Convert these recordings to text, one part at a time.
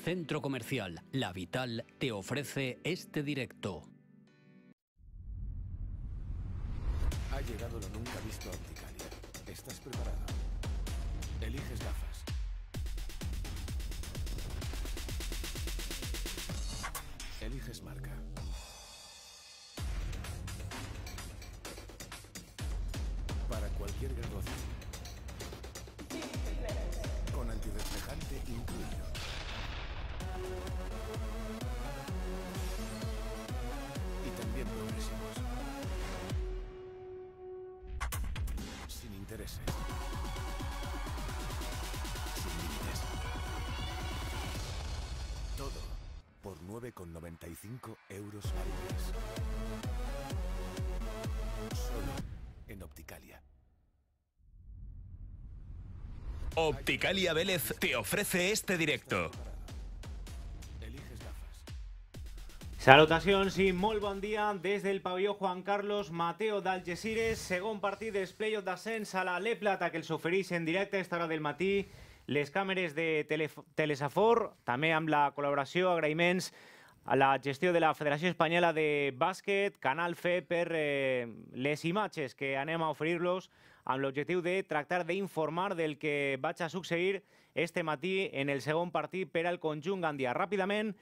Centro Comercial La Vital te ofrece este directo. Opticalia Vélez te ofrece este directo. Salutación, sí, molt buen día desde el pabellón Juan Carlos Mateo de según partit partidos, play d'ascens a la Le Plata que les ofrece en directo a esta hora del matí les cámaras de Telesafor, también amb la colaboración, agraïments a la gestión de la Federación Española de Básquet. Canal Fe, per eh, les imatges que anem a amb l'objectiu de tractar d'informar del que vaig a succeir este matí en el segon partit per al conjunt Gandia. Ràpidament,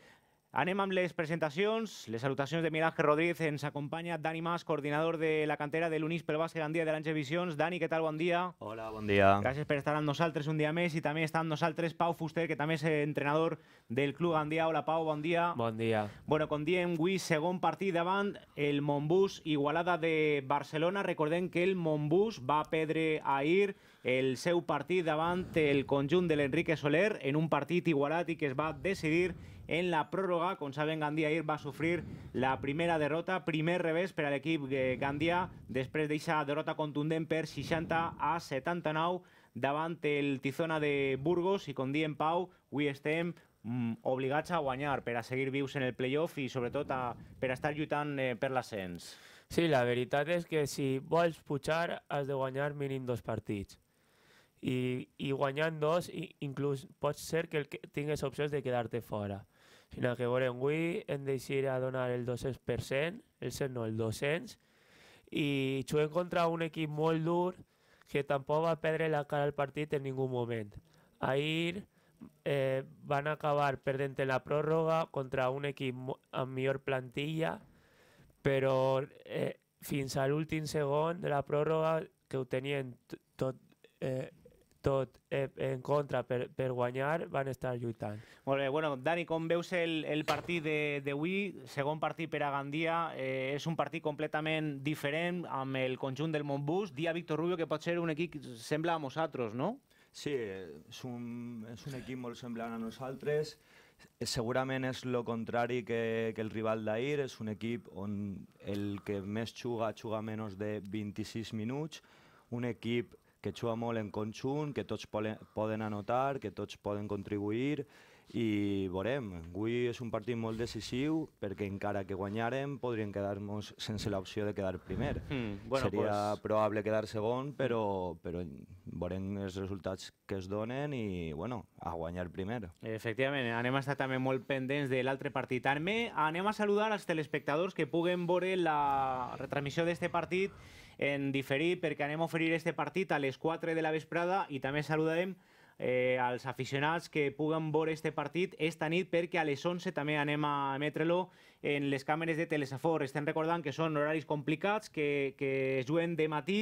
Anem amb les presentacions. Les salutacions de Miguel Rodríguez. Ens acompanya Dani Mas, coordinador de la cantera de l'Unís pel Bàsquet Gandia de l'Ange Visions. Dani, què tal? Bon dia. Hola, bon dia. Gràcies per estar amb nosaltres un dia més i també està amb nosaltres Pau Fuster, que també és entrenador del Club Gandia. Hola, Pau, bon dia. Bon dia. Bueno, com diem, avui segon partit davant el Montbús Igualada de Barcelona. Recordem que el Montbús va perdre ahir el seu partit davant el conjunt de l'Enrique Soler en un partit igualat i que es va decidir en la pròrroga. Com saben, Gandia ahir va sofrir la primera derrota, primer revés per a l'equip eh, Gandia, després d'eixa derrota contundent per 60 a 79 davant el Tizona de Burgos i com diem Pau, avui estem mm, obligats a guanyar per a seguir vius en el playoff i sobretot a, per a estar lluitant eh, per l'ascens. Sí, la veritat és que si vols pujar has de guanyar mínim dos partits i, i guanyant dos i inclús pot ser que, el que tingues opcions de quedar-te fora. Sinó que veurem, avui hem d'eixir a donar el 200%, el 100 no, el 200, i juguem contra un equip molt dur que tampoc va perdre la cara al partit en ningú moment. Ahir eh, van acabar perdent la pròrroga contra un equip amb millor plantilla, però eh, fins a l'últim segon de la pròrroga que ho tenien tot eh, tot eh, en contra per, per guanyar, van estar lluitant. Molt bé, bueno, Dani, com veus el, el partit d'avui, segon partit per a Gandia, eh, és un partit completament diferent amb el conjunt del Montbus, dia Víctor Rubio que pot ser un equip sembla a nosaltres, no? Sí, és un, és un equip molt semblant a nosaltres, segurament és el contrari que, que el rival d'ahir, és un equip on el que més juga, juga menys de 26 minuts, un equip que juga molt en conjunt, que tots poden, poden anotar, que tots poden contribuir i veurem. Avui és un partit molt decisiu perquè encara que guanyarem podríem quedar-nos sense l'opció de quedar primer. Mm, bueno, Seria pues... probable quedar segon, però, però veurem els resultats que es donen i bueno, a guanyar primer. Efectivament, anem a estar també molt pendents de l'altre partit. anem a saludar als telespectadors que puguen veure la retransmissió d'este partit en diferir perquè anem a oferir este partit a les 4 de la vesprada i també saludarem eh, als aficionats que puguen veure este partit esta nit perquè a les 11 també anem a emetre-lo en les càmeres de Telesafor. Estem recordant que són horaris complicats, que, que es juguen de matí,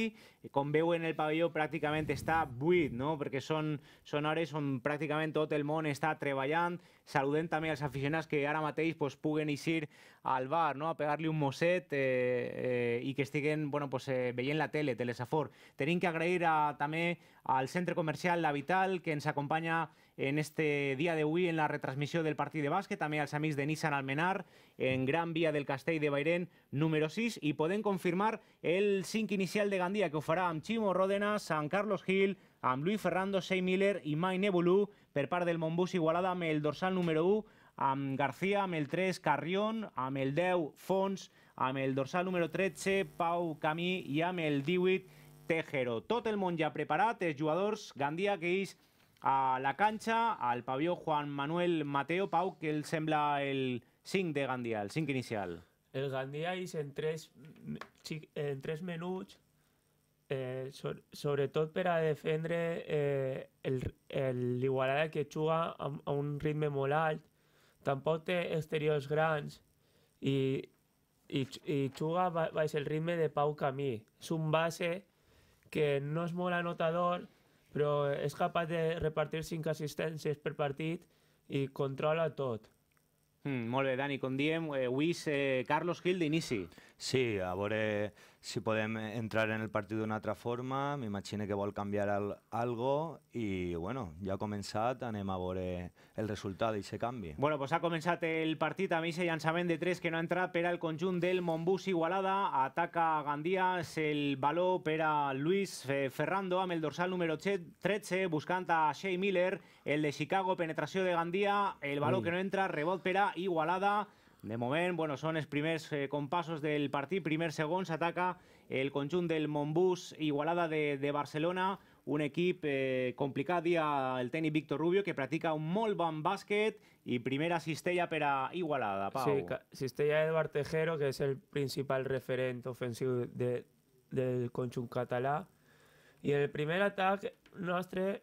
com veuen el pavelló pràcticament està buit, no? perquè són, són hores on pràcticament tot el món està treballant, saludem també els aficionats que ara mateix pues, puguen eixir al bar, no? a pegar-li un mosset eh, eh, i que estiguen bueno, pues, eh, veient la tele, Telesafor. Tenim que agrair a, també al centre comercial La Vital, que ens acompanya en este día de hoy en la retransmisión del partido de básquet también al samís de Nissan Almenar, en Gran Vía del Castell de Bairén, número 6, ...y pueden confirmar el 5 inicial de Gandía... que ofará a Chimo Ródena, San Carlos Gil, a Luis Ferrando, Shea Miller y main Nebulú, per par del Montbus Igualada me el dorsal número 1, Am García, a el 3, Carrión, a el 10, Fons, a el dorsal número 13, Pau Camí y a el 18, Tejero. total el món jugadores gandía que a la canxa, al pavió Juan Manuel Mateo. Pau, que el sembla el 5 de Gandia, el 5 inicial? El Gandia és en tres, en eh, tres menuts, eh, sobretot per a defendre eh, l'Igualada que juga a, a un ritme molt alt, tampoc té exteriors grans i, i, i juga baix el ritme de Pau Camí. És un base que no és molt anotador, però és capaç de repartir cinc assistències per partit i controla tot. Mm, molt bé, Dani, com diem, eh, avui eh, Carlos Gil d'inici. Sí, a veure si podem entrar en el partit d'una altra forma, m'imagino que vol canviar el, algo i bueno, ja ha començat, anem a veure el resultat i se canvi. Bueno, pues ha començat el partit amb aquest llançament de 3 que no ha entrat per al conjunt del Montbus Igualada, ataca Gandia, és el baló per a Luis Ferrando amb el dorsal número 13, buscant a Shea Miller, el de Chicago, penetració de Gandia, el baló Ui. que no entra, rebot per a Igualada, de moment, bueno, són els primers eh, compassos del partit. Primer segons ataca el conjunt del Montbus Igualada de, de Barcelona, un equip eh, complicat, dia el tècnic Víctor Rubio, que practica un molt bon bàsquet i primera cistella per a Igualada, Pau. Sí, cistella de Tejero, que és el principal referent ofensiu de, del conjunt català. I el primer atac nostre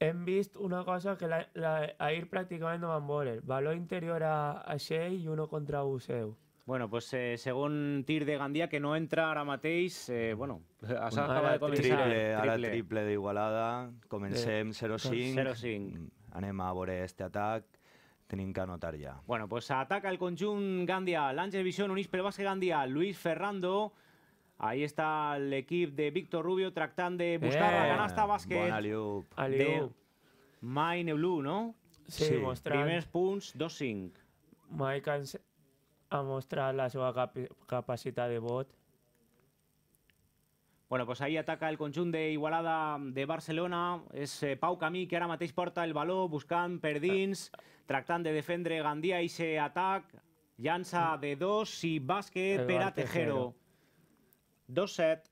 hem vist una cosa que la, la, ahir pràcticament no van veure. Valor interior a, a Shea i uno contra un seu. Bueno, pues eh, según Tir de Gandía, que no entra ara mateix, eh, bueno, has bueno, acabat de començar. Triple, triple. Ara triple d'Igualada, comencem 0-5. Mm, anem a veure este atac, tenim que anotar ja. Bueno, pues ataca el conjunt Gandia, l'Àngel Vision unís pel base Gandia, Luis Ferrando, Ahí está el l'equip de Víctor Rubio tractant de buscar eh, la canasta bàsquet. Bon aliup. Aliup. Mai Neblú, no? Sí, sí. mostrant... Primers punts, 2-5. Mike ens ha mostrat la seva cap capacitat de vot. Bueno, pues ahí ataca el conjunt d'Igualada de, de Barcelona. És eh, Pau Camí, que ara mateix porta el baló buscant per ah. dins, tractant de defendre Gandia i se atac. Llança de dos i bàsquet per a Tejero. Tejero. 2-7.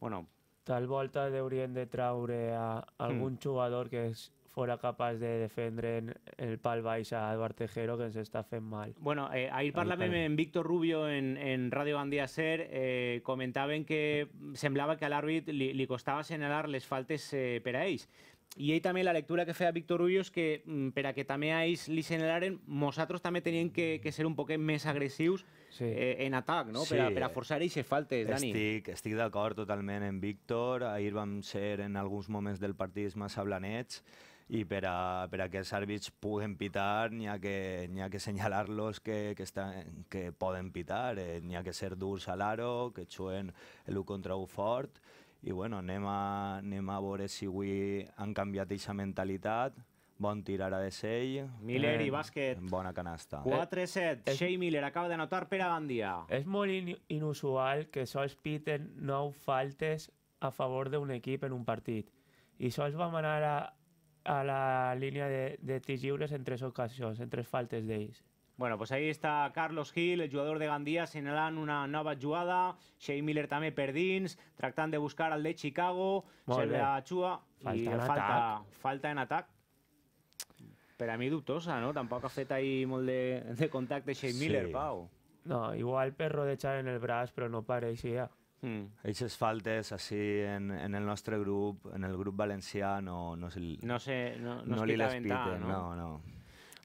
Bueno, tal volta haurien de traure a algun mm. jugador que és fora capaç de defendre el pal baix a Eduard Tejero, que ens està fent mal. Bueno, eh, ahir parlàvem ahir. amb Víctor Rubio en, en Ràdio Gandia Ser, eh, comentaven que semblava que a l'àrbit li, li costava assenyalar les faltes eh, per a ells i ell també la lectura que feia Víctor Ullo és que mm, per a que també a ells li generaren, nosaltres també teníem que, que ser un poquet més agressius sí. Eh, en atac, no? Sí. Per, a, per a forçar aquestes faltes, Dani. Estic, estic d'acord totalment en Víctor. Ahir vam ser en alguns moments del partit massa blanets i per a, per a que els àrbits puguen pitar n'hi ha que, ha que senyalar-los que, que, estan, que poden pitar, eh, n'hi ha que ser durs a l'aro, que xuen el contra 1 fort i bueno, anem a, anem a veure si avui han canviat aquesta mentalitat. Bon tir ara de Sey. Miller eh, i bàsquet. Bona canasta. 4-7. Eh, Shea Miller acaba de notar per a Gandia. És molt in inusual que sols piten nou faltes a favor d'un equip en un partit. I sols vam anar a, a la línia de, de tirs lliures en tres ocasions, en tres faltes d'ells. Bueno, pues ahí está Carlos Gil, el jugador de Gandía, assenyalant una nova jugada. Shea Miller també per dins, tractant de buscar el de Chicago. Molt bé. a Chua. Falta i en falta, atac. Falta en atac. Per a mi dubtosa, no? Tampoc ha fet ahir molt de, de contacte Shea sí. Miller, Pau. No, igual perro de en el braç, però no pareixia. Mm. Eixes faltes així en, en el nostre grup, en el grup valencià, no, no, se, no, sé, no, no, no li les piten. No? no, no.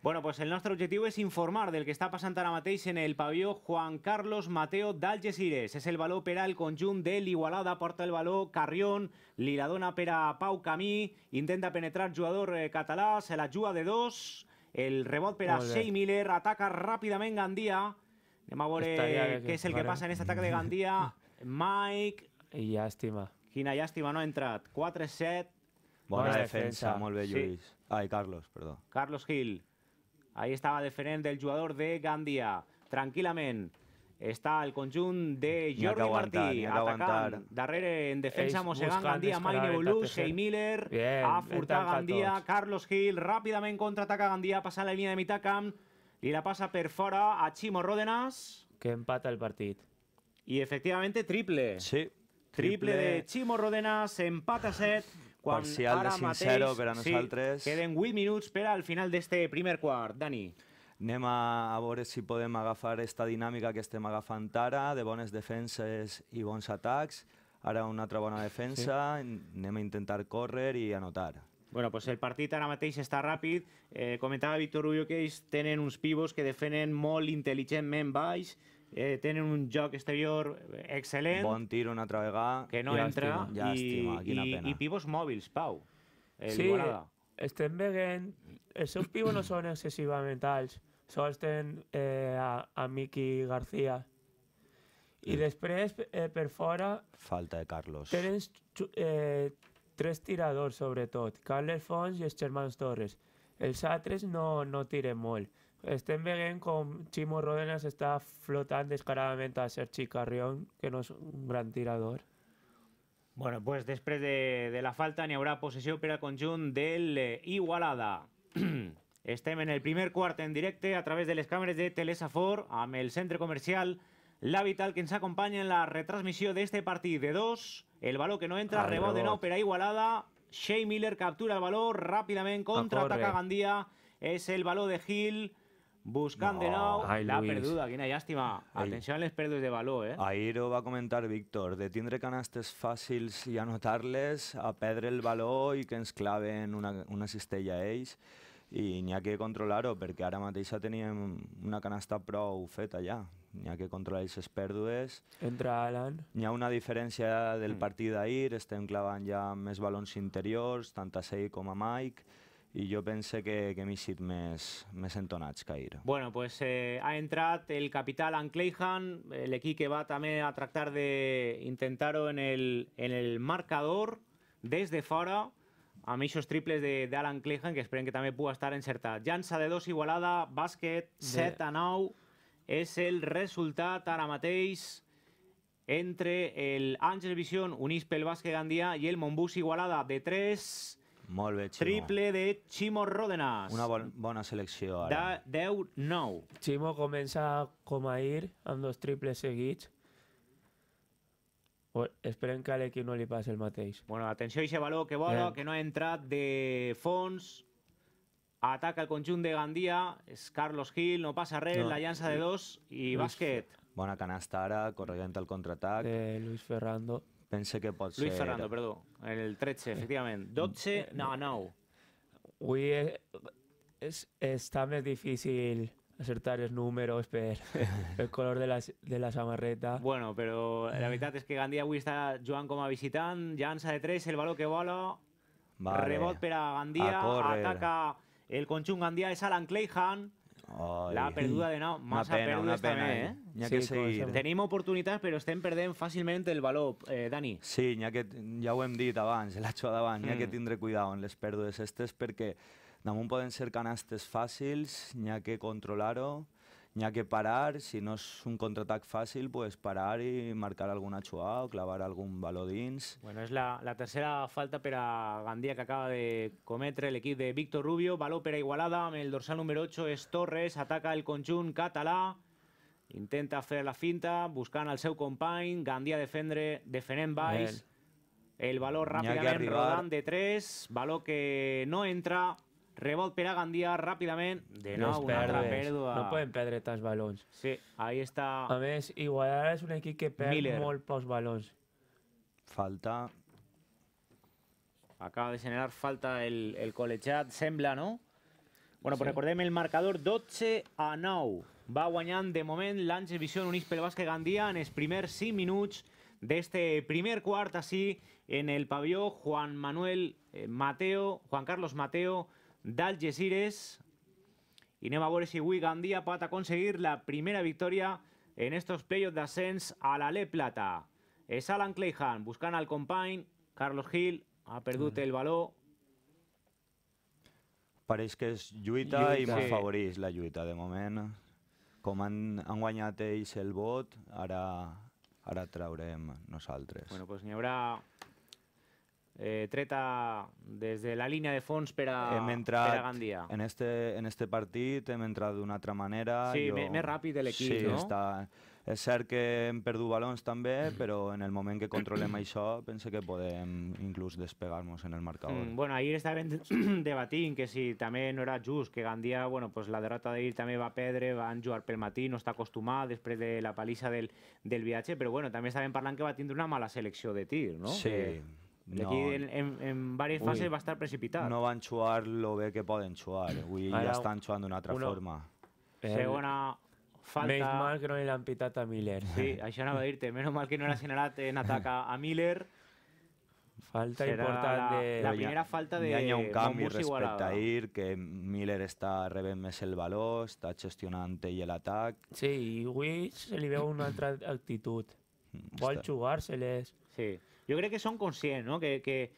Bueno, pues el nostre objectiu és informar del que està passant ara mateix en el pavelló Juan Carlos Mateo d'Algesires. És el valor per al conjunt de l'Igualada, porta el valor Carrión, li la dona per a Pau Camí, intenta penetrar jugador eh, català, se la juga de dos, el rebot per a Shea Miller, ataca ràpidament Gandia, anem a veure què és el que passa en aquest atac de Gandia, Mike... I llàstima. Quina llàstima, no ha entrat. 4-7. Bona, defensa. defensa. Molt bé, Lluís. Ai, Carlos, perdó. Carlos Gil. Ahí estava deferent el jugador de Gandia. Tranquil·lament està el conjunt de Jordi aguantar, Martí, atacant, darrere en defensa Ells mossegant Gandia, Magne Bolú, Shea Miller, a furtar Gandia, tots. Carlos Gil, ràpidament contraataca Gandia, passant la línia de mitjà camp, li la passa per fora a Chimo Ródenas. Que empata el partit. I efectivament triple. Sí. Triple, triple de Chimo Ródenas, empata a 7. Quan Parcial de 5 per a nosaltres. Sí, queden 8 minuts per al final d'este primer quart. Dani. Anem a, a veure si podem agafar aquesta dinàmica que estem agafant ara, de bones defenses i bons atacs. Ara una altra bona defensa, sí. anem a intentar córrer i anotar. Bueno, pues el partit ara mateix està ràpid. Eh, comentava Víctor Rubio que ells tenen uns pivots que defenen molt intel·ligentment baix, eh, tenen un joc exterior excel·lent. Bon tir una altra vegada. Que no llàstima, entra. Llàstima, i, quina i, pena. I pivots mòbils, Pau. El sí, Igualada. estem veient... Els seus pivots no són excessivament alts. Sols tenen eh, a, a Miki García. I mm. després, eh, per fora... Falta de Carlos. Tenen eh, tres tiradors, sobretot. Carles Fons i els germans Torres. Els altres no, no tiren molt bien, con Chimo Rodenas está flotando descaradamente a Sergi Carrión, que no es un gran tirador. Bueno, pues después de, la falta ni habrá posesión, pero con conjunt del eh, Igualada. Estem en el primer cuarto en directo a través de las cámaras de Telesafor a el centre comercial La Vital que ens acompaña en la retransmisión de este partido. de dos. El balón que no entra, rebote no, de Igualada. Shea Miller captura el balón rápidamente contraataca Gandía Es el balón de Gil buscant no. de nou Ai, la Luis. perduda, quina llàstima. Atenció a les pèrdues de valor, eh? Ahir ho va comentar Víctor, de tindre canastes fàcils i anotar-les, a perdre el valor i que ens claven una, una cistella a ells i n'hi ha que controlar-ho perquè ara mateix teníem una canasta prou feta allà. n'hi ha que controlar aquestes pèrdues. Entra Alan. N'hi ha una diferència del mm. partit d'ahir, estem clavant ja més balons interiors, tant a Sei com a Mike, i jo pense que, que hem eixit més, més entonats que ahir. Bueno, pues eh, ha entrat el capital Clayhan, l'equip que va també a tractar d'intentar-ho en, el, en el marcador des de fora, amb aquests triples d'Alan Clayhan que esperem que també pugui estar encertat. Llança de dos Igualada, bàsquet, 7 a 9, és el resultat ara mateix entre el Àngel Vision, Unís pel Bàsquet Gandia i el Montbus Igualada de 3... Molt bé, Ximo. Triple de Ximo Rodenas. Una bon, bona selecció, ara. De 10-9. Ximo comença com a ir, amb dos triples seguits. esperem que a l'equip no li passi el mateix. Bueno, atenció a aquest valor que vola, eh. que no ha entrat de fons. Ataca el conjunt de Gandia, és Carlos Gil, no passa res, no. la llança de dos i Luis. bàsquet. Bona canasta ara, corregent el contraatac. De eh, Luis Ferrando. pensé que perdón. Luis Fernando, el 13, eh, efectivamente. 12, eh, no, no Avui eh, es és, difícil acertar los números per el color de la, de la samarreta. Bueno, pero la mitad es que Gandía avui está jugant como a visitant, llança de tres, el balón que bola rebot per a ataca el conjunt Gandía, es Alan Clayhan, Oi. La perduda de nou. Massa pena, una pena, també, eh? eh? N'hi ha sí, que seguir. Tenim oportunitats, però estem perdent fàcilment el valor. Eh, Dani? Sí, ha que, ja ho hem dit abans, la xuat abans, mm. n'hi ha que mm. tindre cuidado en les pèrdues estes perquè damunt poden ser canastes fàcils, n'hi ha que controlar-ho, n'hi ha que parar, si no és un contraatac fàcil, pues parar i marcar alguna xua o clavar algun baló dins. Bueno, és la, la tercera falta per a Gandia que acaba de cometre l'equip de Víctor Rubio, baló per a Igualada, amb el dorsal número 8 és Torres, ataca el conjunt català, intenta fer la finta, buscant el seu company, Gandia defendre, defenent baix, el baló ràpidament rodant de 3, baló que no entra, Rebot per a Gandia ràpidament. De nou, una altra pèrdua. No poden perdre tants balons. Sí, ahí està... A més, Igualada és un equip que perd Miller. molt pocs balons. Falta... Acaba de generar falta el, el col·legiat, sembla, no? Bueno, sí. pues recordem el marcador 12 a 9. Va guanyant de moment l'Ange Vision Unix pel bàsquet Gandia en els primers 5 minuts d'este primer quart, així en el pavió Juan Manuel eh, Mateo, Juan Carlos Mateo, d'Algeciras i anem a veure si avui Gandia pot aconseguir la primera victòria en estos playoffs d'ascens a la Le Plata. És Alan Clayhan buscant el company, Carlos Gil ha perdut mm. el valor. Pareix que és lluita, lluita. i m'afavorís sí. la lluita de moment. Com han, han guanyat ells el vot, ara, ara traurem nosaltres. Bueno, pues n'hi haurà eh, treta des de la línia de fons per a, hem per a Gandia. En este, en este partit hem entrat d'una altra manera. Sí, jo... més ràpid l'equip, sí, no? Està... És cert que hem perdut balons també, però en el moment que controlem això penso que podem inclús despegar-nos en el marcador. Mm, bueno, ahir estàvem debatint que si també no era just, que Gandia, bueno, pues la derrota d'ahir també va perdre, van jugar pel matí, no està acostumat després de la palissa del, del viatge, però bueno, també estàvem parlant que va tindre una mala selecció de tir, no? Sí. Que no. Aquí en, en, en diverses fases Ui, va estar precipitat. No van xuar lo bé que poden xuar. Avui Ara, ja estan xuant d'una altra uno. forma. El... Segona falta... Menys mal que no l'han pitat a Miller. Sí, això anava a dir-te. Menys mal que no l'ha generat en atac a Miller. Falta Serà important la, de... La primera falta de... Hi ha un canvi respecte igualada. a Ir, que Miller està rebent més el valor, està gestionant ell l'atac... Sí, i avui se li veu una altra actitud. Mm, Vol jugar-se-les. Sí. Yo creo que con 100, no? que, que,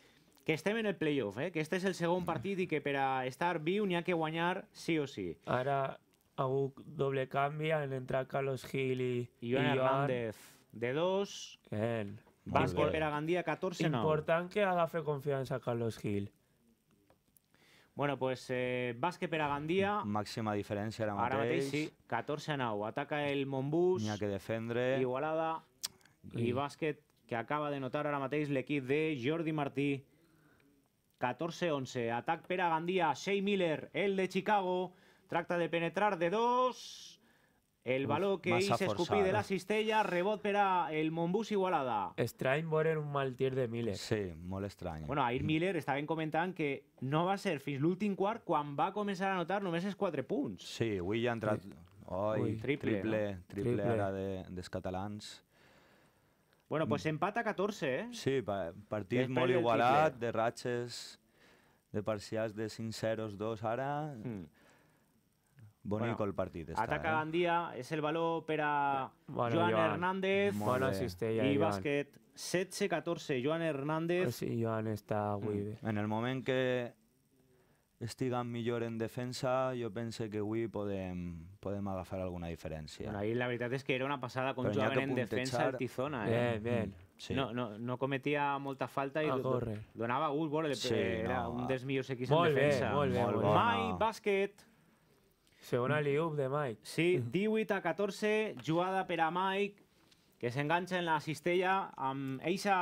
que en el playoff, eh? que este es el segundo partido y que para estar vivo ni hay que ganar sí o sí. Ahora hago doble cambia en entrar Carlos Gil y Hernández de dos. Bien. Peragandía, 14 9. que que fe confianza Carlos Gil. Bueno, pues eh, Peragandía. per máxima diferencia la ahora 14 a 9. Ataca el Montbús. Ni que defendre. Igualada. Y I que acaba de notar ara mateix l'equip de Jordi Martí. 14-11, atac per a Gandia, Shea Miller, el de Chicago, tracta de penetrar de dos... El baló Uf, que hi de la eh? cistella, rebot per a el Montbus Igualada. Estrany veure un mal tir de Miller. Sí, molt estrany. Bueno, ahir Miller bien comentant que no va ser fins l'últim quart quan va començar a notar només els quatre punts. Sí, avui ja ha entrat... Oi, triple, triple, triple, no? triple, triple ara de, dels catalans. Bueno, pues mm. empat a 14, eh? Sí, pa partit Després molt igualat, de ratxes, de parcials de 5 0 2 ara... Mm. Bonico bueno, el partit. Està, ataca eh? Gandia, és el valor per a bueno, Joan, Joan Hernández. Bona cistella, I Joan. bàsquet 16-14, Joan Hernández. Sí, Joan està avui mm. bé. En el moment que estiguen millor en defensa, jo pense que avui podem, podem agafar alguna diferència. Bueno, ahir la veritat és que era una passada con Però jugaven en defensa el Tizona. Eh? Bien, mm, bien. Sí. No, no, no cometia molta falta i a ah, corre. donava gust veure. Sí, eh, era no. un dels millors equips molt en defensa. Bé, molt bé, molt bé. Mai, bàsquet. Segona liup de Mike. Sí, 18 a 14, jugada per a Mike, que s'enganxa en la cistella amb eixa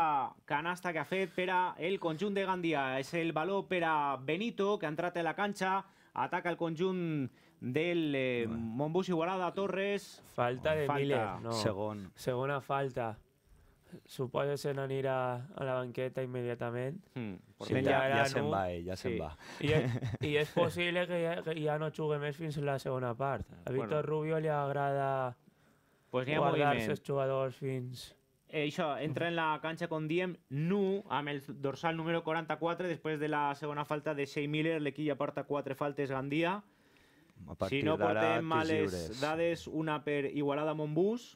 canasta que ha fet per a el conjunt de Gandia. És el valor per a Benito, que ha entrat a la canxa, ataca el conjunt del eh, Montbus Igualada, Torres... Falta de falta. Miller, no. Segon. Segona falta. Suposo que se n'anirà a la banqueta immediatament. Mm, Sí, ja, ja se'n va, eh? ja se'n sí. va. I és, I és possible que ja, que ja no jugui més fins a la segona part. A Víctor bueno. Rubio li agrada pues hi ha guardar moviment. els jugadors fins... Eh, això, entra en la canxa, com diem, nu, amb el dorsal número 44, després de la segona falta de Shea Miller, l'equip ja porta quatre faltes Gandia. A si no portem males dades, una per Igualada Montbus,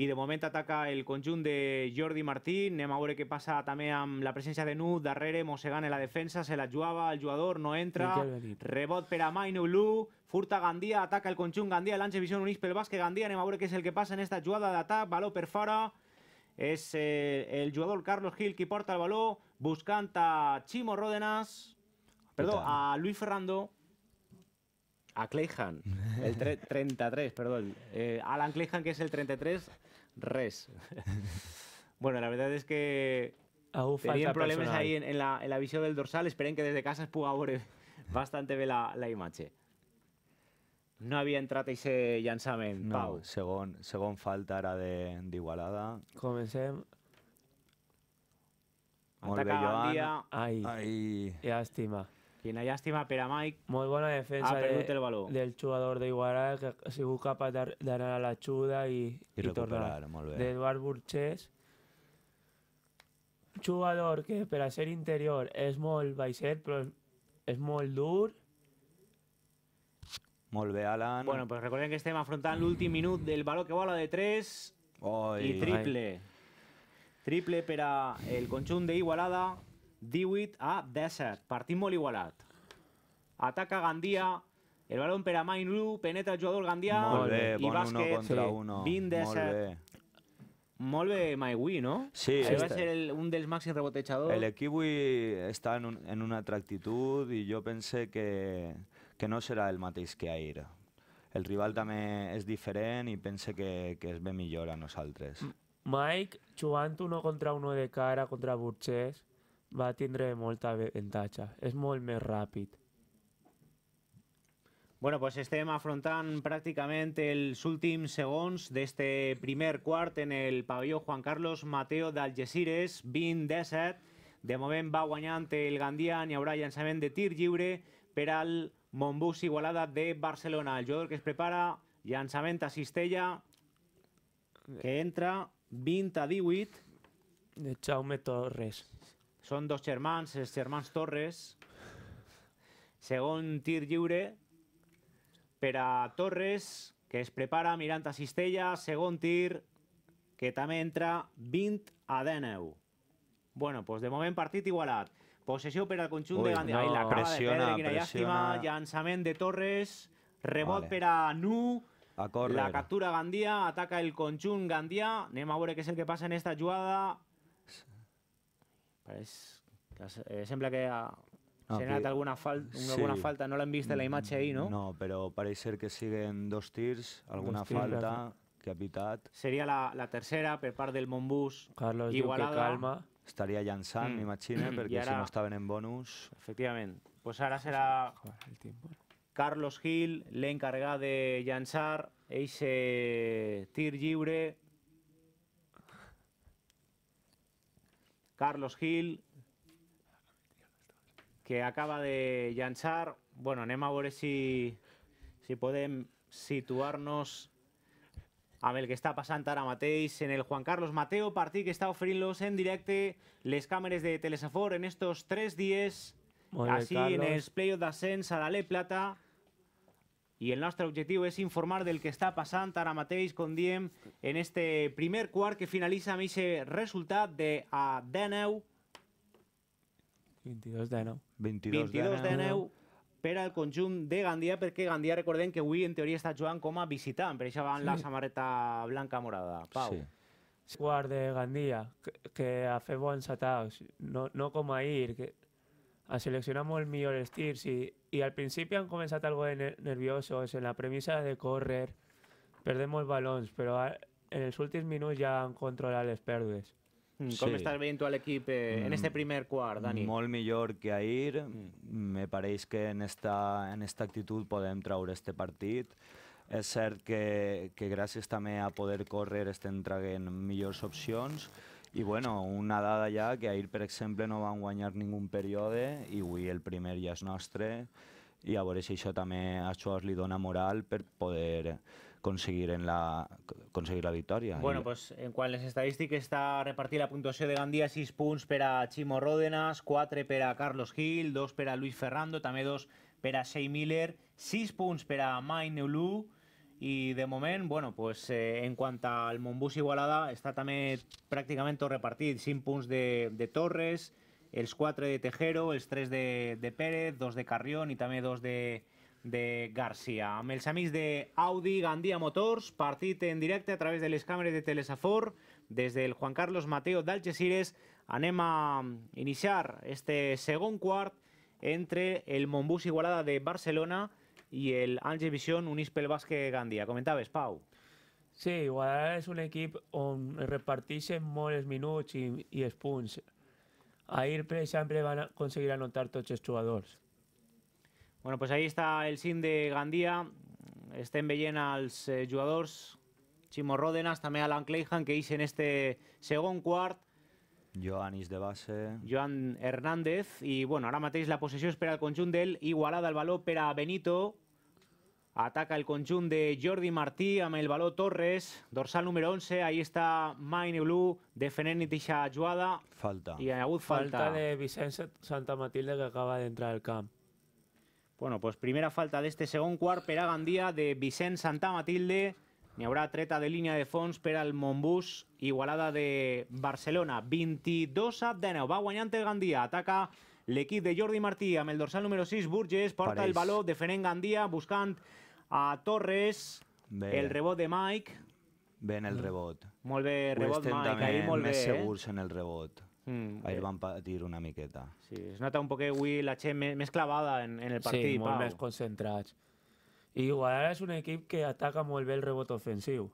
Y de momento ataca el conjunt de Jordi Martín. Nemaure que pasa también la presencia de Nut darrere, mossegant en la defensa, se la ayudaba el jugador, no entra, rebot per a furta Gandía. ataca el conjunt Gandía. El visión unix pel bàsquet Gandia, anem que es el que pasa en esta jugada d'atac, baló per fora, es eh, el jugador Carlos Gil que porta el baló, buscant a Chimo Ródenas, Perdón, a Luis Ferrando, a Clayhan, el 33, perdón. Eh, Alan Clayhan, que es el 33, Res. bueno, la verdad es que Aún tenien problemes personal. ahí en, en, la, en, la, visió del dorsal. Esperen que desde casa es pueda veure bastante bé la, la imatge. No havia entrat aquest llançament, no, Pau. Segon, segon falta ara d'Igualada. Comencem. Molt Ataca bé, Joan. Ai, Ai, llàstima. Quina llàstima per a Mike. Molt bona defensa ha perdut de, el valor. del jugador d'Iguaral, que ha sigut capaç d'anar a l'ajuda i, i, i tornar. molt bé. D'Eduard Burxés, jugador que per a ser interior és molt baixet, però és molt dur. Molt bé, Alan. Bueno, pues recordem que estem afrontant l'últim minut del valor que vola de 3 Oi. i triple. Ai. Triple per a el conjunt d'Igualada 18 a 17. Partit molt igualat. Ataca Gandia, el balón per a Mainlu, penetra el jugador Gandia molt bé, i bon bàsquet. Contra sí. uno. 20 17. Molt bé, Maigui, no? Sí. Ahir este. va ser el, un dels màxims rebotejadors. L'equip està en, un, en una altra actitud i jo pense que, que no serà el mateix que ahir el rival també és diferent i pense que, que es ve millor a nosaltres. Mike, jugant uno contra uno de cara contra Burgess, va tindre molta avantatge. És molt més ràpid. Bueno, pues estem afrontant pràcticament els últims segons d'este primer quart en el pavelló Juan Carlos Mateo d'Algeciras, 20-17. De moment va guanyant el Gandia, n'hi haurà llançament de tir lliure per al Montbus Igualada de Barcelona. El jugador que es prepara, llançament a Cistella, que entra 20 18. De Jaume Torres. Són dos germans, els germans Torres. Segon tir lliure per a Torres, que es prepara mirant a Cistella. Segon tir, que també entra 20 a 19. Bueno, pues de moment partit igualat. Possessió per al conjunt Ui, de Gandia. No, Ai, pressiona, de Pedre, pressiona. Llançament de Torres, rebot vale. per a Nu. A La captura Gandia, ataca el conjunt Gandia. Anem a veure què és el que passa en esta jugada és, que, eh, sembla que ha, ah, se n'ha anat alguna, fal sí. alguna falta, no l'hem vist en la imatge ahir, no? No, però pareix ser que siguen dos tirs, alguna dos tirs, falta que... que ha pitat. Seria la, la tercera per part del Montbús. Carlos Igualada. diu que calma. Estaria llançant, mm. m'imagino, mm. perquè ara... si no estaven en bonus... Efectivament. Pues ara serà Carlos Gil l'encarregat de llançar eixe tir lliure Carlos Gil, que acaba de llanchar. Bueno, Nema ahora si pueden situarnos a el que está pasando ahora Mateis? en el Juan Carlos Mateo, partido que está oferint en directo les cámaras de Telesafor en estos tres días, así en el play the Sense a Le Plata. i el nostre objectiu és informar del que està passant ara mateix, com diem, en este primer quart que finalitza amb aquest resultat de a 19... 22 de 9. 22, 22 per al conjunt de Gandia, perquè Gandia recordem que avui en teoria està jugant com a visitant, per això va amb sí. la samarreta blanca-morada. Pau. Sí. Quart de Gandia, que, que a fer bons atacs, no, no com ahir, que a seleccionar molt millor els tirs i, i al principi han començat algo de nerviosos en la premissa de córrer, perdem molts balons, però a, en els últims minuts ja han controlat les pèrdues. Mm, com sí. estàs veient tu a l'equip eh, en mm. este primer quart, Dani? Molt millor que ahir. Mm. Me pareix que en esta, en esta actitud podem traure este partit. És cert que, que gràcies també a poder córrer estem traguent millors opcions, i bueno, una dada ja, que ahir, per exemple, no van guanyar ningú període i avui el primer ja és nostre. I si això també a Suars li dona moral per poder conseguir, en la, conseguir la victòria. Bueno, pues, en quant a les estadístiques està repartir la puntuació de Gandia, 6 punts per a Chimo Ródenas, 4 per a Carlos Gil, 2 per a Luis Ferrando, també 2 per a Shea Miller, 6 punts per a Mike Neulú, ...y de momento, bueno, pues, eh, en cuanto al Montbus Igualada, ...está también prácticamente repartido... repartit. puntos punts de, Torres, el 4 de Tejero, el 3 de, Pérez, 2 de Carrión y también 2 de, García... Melsamis de Audi Gandía Motors, partit en directo a través de les de Telesafor, ...desde el Juan Carlos Mateo d'Algeciras, anema a iniciar este segon quart entre el Montbus Igualada de Barcelona y el Ange Vision unís Basque Gandia. comentabas Pau. Sí, Guadalajara es un equipo donde reparteixen moles minutos y i, a ir siempre van a conseguir anotar todos jugadores jugadores. Bueno, pues ahí está el sin de Gandía. Estén bellenas los eh, jugadores. Chimo Ródenas, también Alan Clayhan, que hice en este segundo cuart Joanis de base. Joan Hernández. I bueno, ara mateix la possessió és per al conjunt del Igualada. El valor per a Benito. Ataca el conjunt de Jordi Martí amb el valor Torres. Dorsal número 11. Ahí està Maine Blue defendent i deixa jugada. Falta. I hi ha hagut falta. Falta de Vicenç Santa Matilde que acaba d'entrar al camp. Bueno, pues primera falta d'este segon quart per a Gandia de Vicenç Santa Matilde. N'hi haurà treta de línia de fons per al Montbus Igualada de Barcelona. 22 a 19. Va guanyant el Gandia. Ataca l'equip de Jordi Martí amb el dorsal número 6, Burgess. Porta Pareix. el baló defenent Gandia buscant a Torres. Bé. El rebot de Mike. Bé en el rebot. Molt bé, rebot Western Mike. Ahir molt més bé, eh? segurs eh? en el rebot. Mm, Ahir bé. van patir una miqueta. Sí, es nota un poquet avui la gent més, més clavada en, en el partit. Sí, molt Pau. més concentrats. I Iguadala és un equip que ataca molt bé el rebot ofensiu.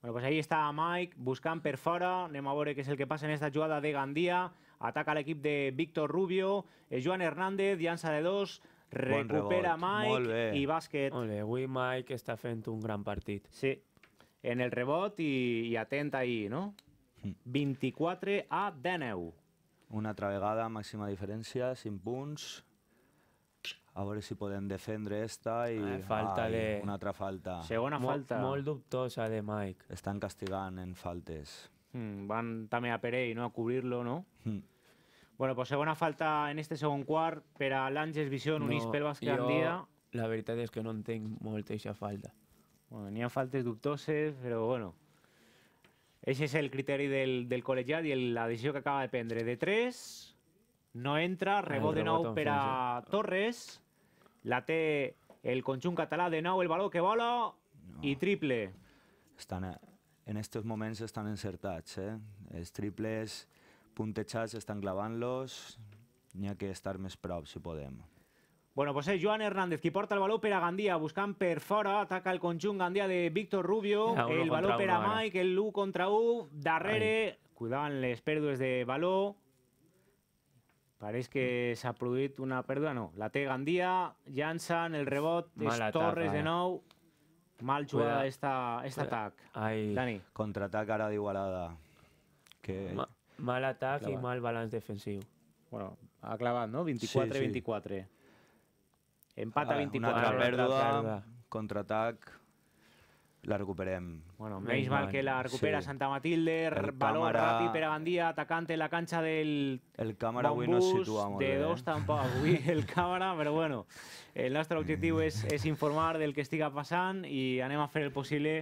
Bueno, pues ahí está Mike, buscant per fora, anem a veure què és el que passa en aquesta jugada de Gandia, ataca l'equip de Víctor Rubio, eh, Joan Hernández, llança de dos, recupera Mike i bàsquet. Molt bé, avui Mike està fent un gran partit. Sí, en el rebot i, i atent ahir, no? 24 hmm. a 19. Una altra vegada, màxima diferència, 5 punts, a veure si podem defendre esta i eh, falta ai, de... una altra falta. Segona Mol, falta. Molt dubtosa de Mike. Estan castigant en faltes. Mm, van també a ell, no? a cobrir-lo, no? Mm. Bueno, pues segona falta en este segon quart per a l'Àngels Visió en no, un Ispel Bascandia. La veritat és que no entenc molt aquesta falta. Bueno, n'hi ha faltes dubtoses, però bueno. Ese és el criteri del, del col·legiat i la decisió que acaba de prendre. De 3, no entra, ah, rebot de nou per a eh? ah. Torres, la té el conjunt català de nou, el valor que vola, no. i triple. Estan, en aquests moments estan encertats, eh? Els triples puntejats estan clavant-los, n'hi ha que estar més prop, si podem. Bueno, pues és eh, Joan Hernández qui porta el valor per a Gandia, buscant per fora, ataca el conjunt Gandia de Víctor Rubio, ja, el valor per a Mike, el 1 contra 1, darrere, Ai. cuidant les pèrdues de valor, Pareix que s'ha produït una pèrdua, no. La té Gandia, en el rebot, Mal és Torres de eh? nou. Mal jugada esta, esta atac. Ai. Dani. Contraatac ara d'Igualada. Que... Ma mal atac clavat. i mal balanç defensiu. Bueno, ha clavat, no? 24-24. Sí, sí. Empat a 24. Una altra pèrdua, contraatac, la recuperem. Bueno, menys mal que la recupera sí. Santa Matilde, el valor càmera... ràpid per a Gandia, atacante en la canxa del El càmera avui no es situa molt de bé. Eh. dos tampoc, avui el càmera, però bueno, el nostre objectiu és, és informar del que estiga passant i anem a fer el possible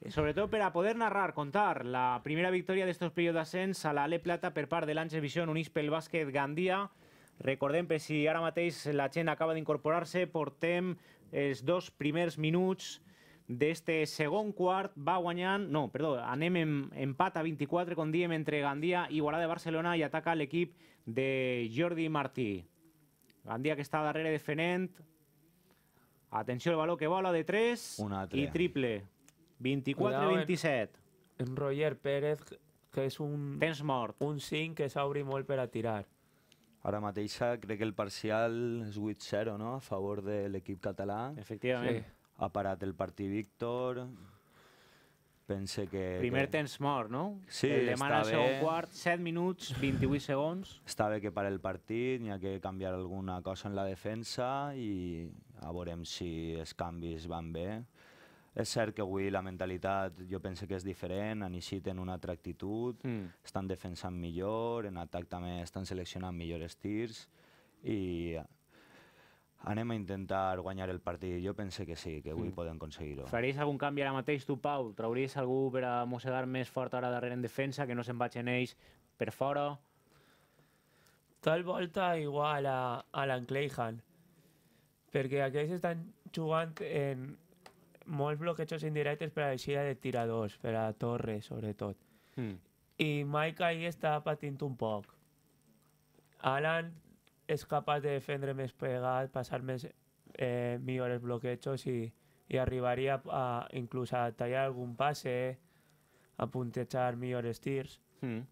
eh, sobretot per a poder narrar, contar la primera victòria d'estos períodes d'ascens a l'Ale Plata per part de l'Àngel Vision, units pel bàsquet Gandia. Recordem que si ara mateix la gent acaba d'incorporar-se, portem els dos primers minuts d'este segon quart va guanyant, no, perdó, anem en empat a 24, com diem, entre Gandia i Guarà de Barcelona i ataca l'equip de Jordi Martí. Gandia que està darrere Fenent. Atenció al valor que vola de 3 i triple. 24-27. Eh, en Roger Pérez, que és un... Tens mort. Un 5 que s'obri molt per a tirar. Ara mateixa crec que el parcial és 8-0, no?, a favor de l'equip català. Efectivament. Sí ha parat el partit Víctor, pense que... Primer que... temps mort, no? Sí, el demana el segon bé. quart, 7 minuts, 28 segons. Està bé que pare el partit, n'hi ha que canviar alguna cosa en la defensa i a veurem si els canvis van bé. És cert que avui la mentalitat jo penso que és diferent, han eixit en una altra actitud, mm. estan defensant millor, en atac també estan seleccionant millors tirs i anem a intentar guanyar el partit. Jo pense que sí, que avui mm. podem aconseguir-ho. Faries algun canvi ara mateix, tu, Pau? Trauries algú per a mossegar més fort ara darrere en defensa, que no se'n vagin ells per fora? Tal volta igual a, a l'Encleihan, perquè aquells estan jugant en molts bloquejos indirectes per a l'eixida de tiradors, per a Torres, sobretot. Mm. I Mike ahir està patint un poc. Alan és capaç de defendre més pegat, passar més eh, millors bloquejos i, i arribaria a, inclús a tallar algun passe, a puntejar millors tirs. Mm.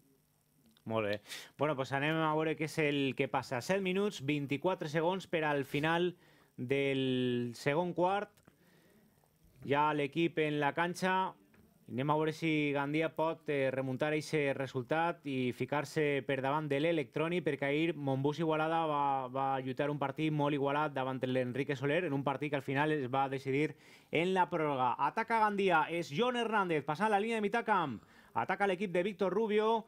Molt bé. Bueno, pues anem a veure què és el que passa. 7 minuts, 24 segons per al final del segon quart. Ja l'equip en la canxa, Anem a veure si Gandia pot eh, remuntar aquest resultat i ficar-se per davant de l'Electroni, perquè ahir Montbus Igualada va, va lluitar un partit molt igualat davant l'Enrique Soler, en un partit que al final es va decidir en la pròrroga. Ataca Gandia, és John Hernández, passant la línia de mitjà camp. Ataca l'equip de Víctor Rubio,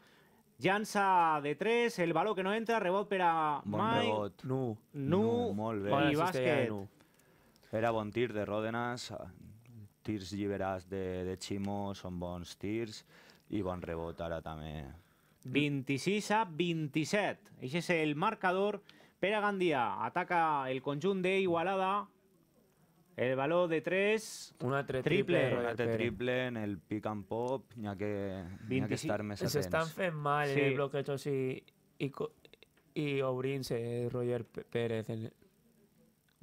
llança de 3, el baló que no entra, rebot per a bon Mai. Rebot. Nu. Nu. nu. Molt bé. I bàsquet. Era bon tir de Ròdenas, tirs lliberats de, de Ximo són bons tirs i bon rebot ara també. 26 a 27. Eixe és el marcador. Pere Gandia ataca el conjunt d'Igualada. El valor de 3... Un altre triple. triple. Un altre triple en el pick and pop. N'hi ha, que, 26... ha que estar més atents. S'estan fent mal sí. en el bloqueig i, i obrint-se eh, Roger Pérez en,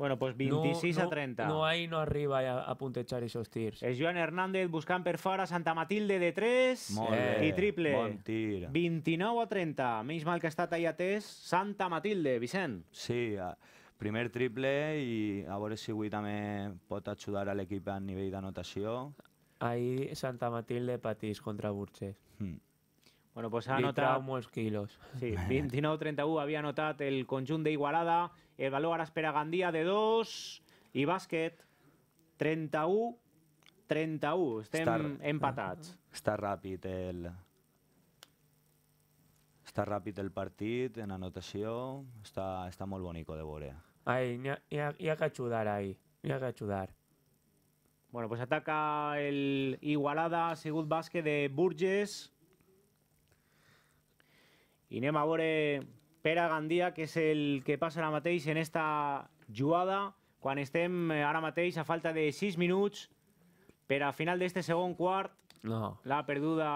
Bueno, pues 26 no, no, a 30. No ahí no arriba a, a puntechar esos tirs. Es Joan Hernández buscant per fora Santa Matilde de 3 y i triple. Bon tir. 29 a 30. Menys mal que ha estat allà atès Santa Matilde, Vicent. Sí, primer triple i a veure si avui també pot ajudar a l'equip a nivell d'anotació. Ahir Santa Matilde patís contra Burxés. Mm. Bueno, pues ha anotat... molts quilos. Sí, 29-31 havia anotat el conjunt d'Igualada, el valor ara espera Gandia de 2 i bàsquet 31 31, estem Estar... empatats. Està ràpid el, està ràpid el partit, en anotació, està, està molt bonico de veure. Ai, hi ha, hi ha, hi ha que ajudar ahí, hi ha que ajudar. Bueno, pues ataca el Igualada, ha sigut bàsquet de Burges, i anem a veure Pere Gandia, que és el que passa ara mateix en esta jugada, quan estem eh, ara mateix a falta de 6 minuts per a final d'este segon quart. No. La perduda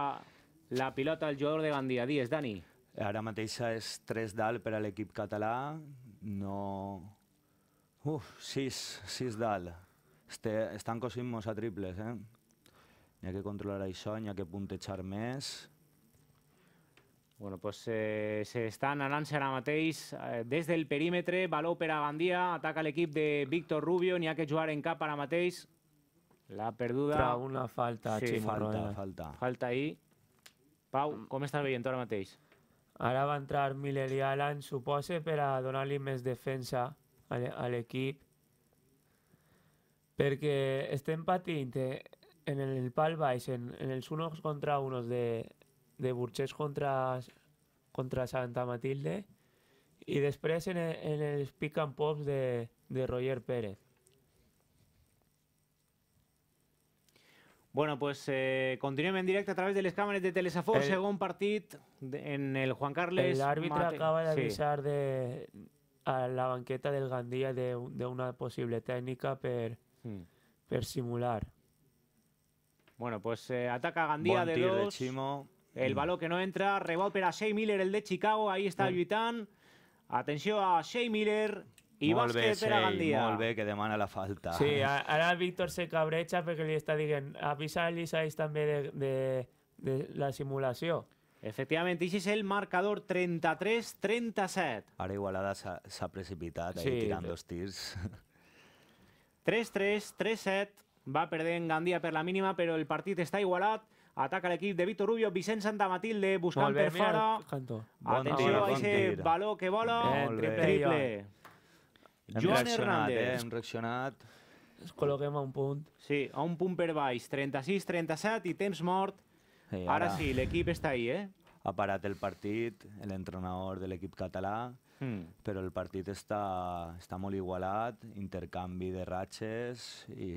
la pilota el jugador de Gandia. Dies, Dani. Ara mateix és 3 dalt per a l'equip català. No... Uf, 6, 6 dalt. Este, estan cosint-nos a triples, eh? N'hi ha que controlar això, n'hi ha que puntejar més Bueno, pues eh, se estan anant ara mateix eh, des del perímetre, baló per a Gandia, ataca l'equip de Víctor Rubio, n'hi ha que jugar en cap ara mateix. La perduda... Trau una falta, sí, Ximo falta, Rueda. falta. Falta ahí. Pau, mm. com estàs veient ara mateix? Ara va entrar Miller i Alan, suposa, per a donar-li més defensa a l'equip. Perquè estem patint eh, en el pal baix, en, en els unos contra unos de, de Burches contra, contra Santa Matilde Y después en, el, speak and pop de, Roger Pérez. Bueno, pues eh, en directo a través de las cámaras de Telesafón. Según partido en el Juan Carles... El árbitro acaba de avisar de, a la banqueta del Gandía de, una posible técnica per, hmm. simular. Bueno, pues eh, ataca Gandía de dos. El mm. baló que no entra, rebot per a Shea Miller, el de Chicago, ahí està lluitant. Atenció a Shea Miller, i molt bàsquet bé, per a Gandia. Molt bé, que demana la falta. Sí, ara el Víctor se cabreja perquè li està dient avisa a Elisaix també de, de, de la simulació. Efectivament, i és el marcador 33-37. Ara Igualada s'ha precipitat, sí, ahí tirant dos tirs. 3-3, 3-7, va perdent Gandia per la mínima, però el partit està igualat. Ataca l'equip de Vitor Rubio, Vicent Santamatilde buscant molt bé, per fora. Mira, Atenció tir, a bon ese que vola. Molt triple. triple. Joan eh, Hernández. Eh? Hem reaccionat. Ens col·loquem a un punt. Sí, a un punt per baix. 36-37 i temps mort. I ara... ara sí, l'equip està ahí, eh? Ha parat el partit, l'entrenador de l'equip català, mm. però el partit està, està molt igualat, intercanvi de ratxes i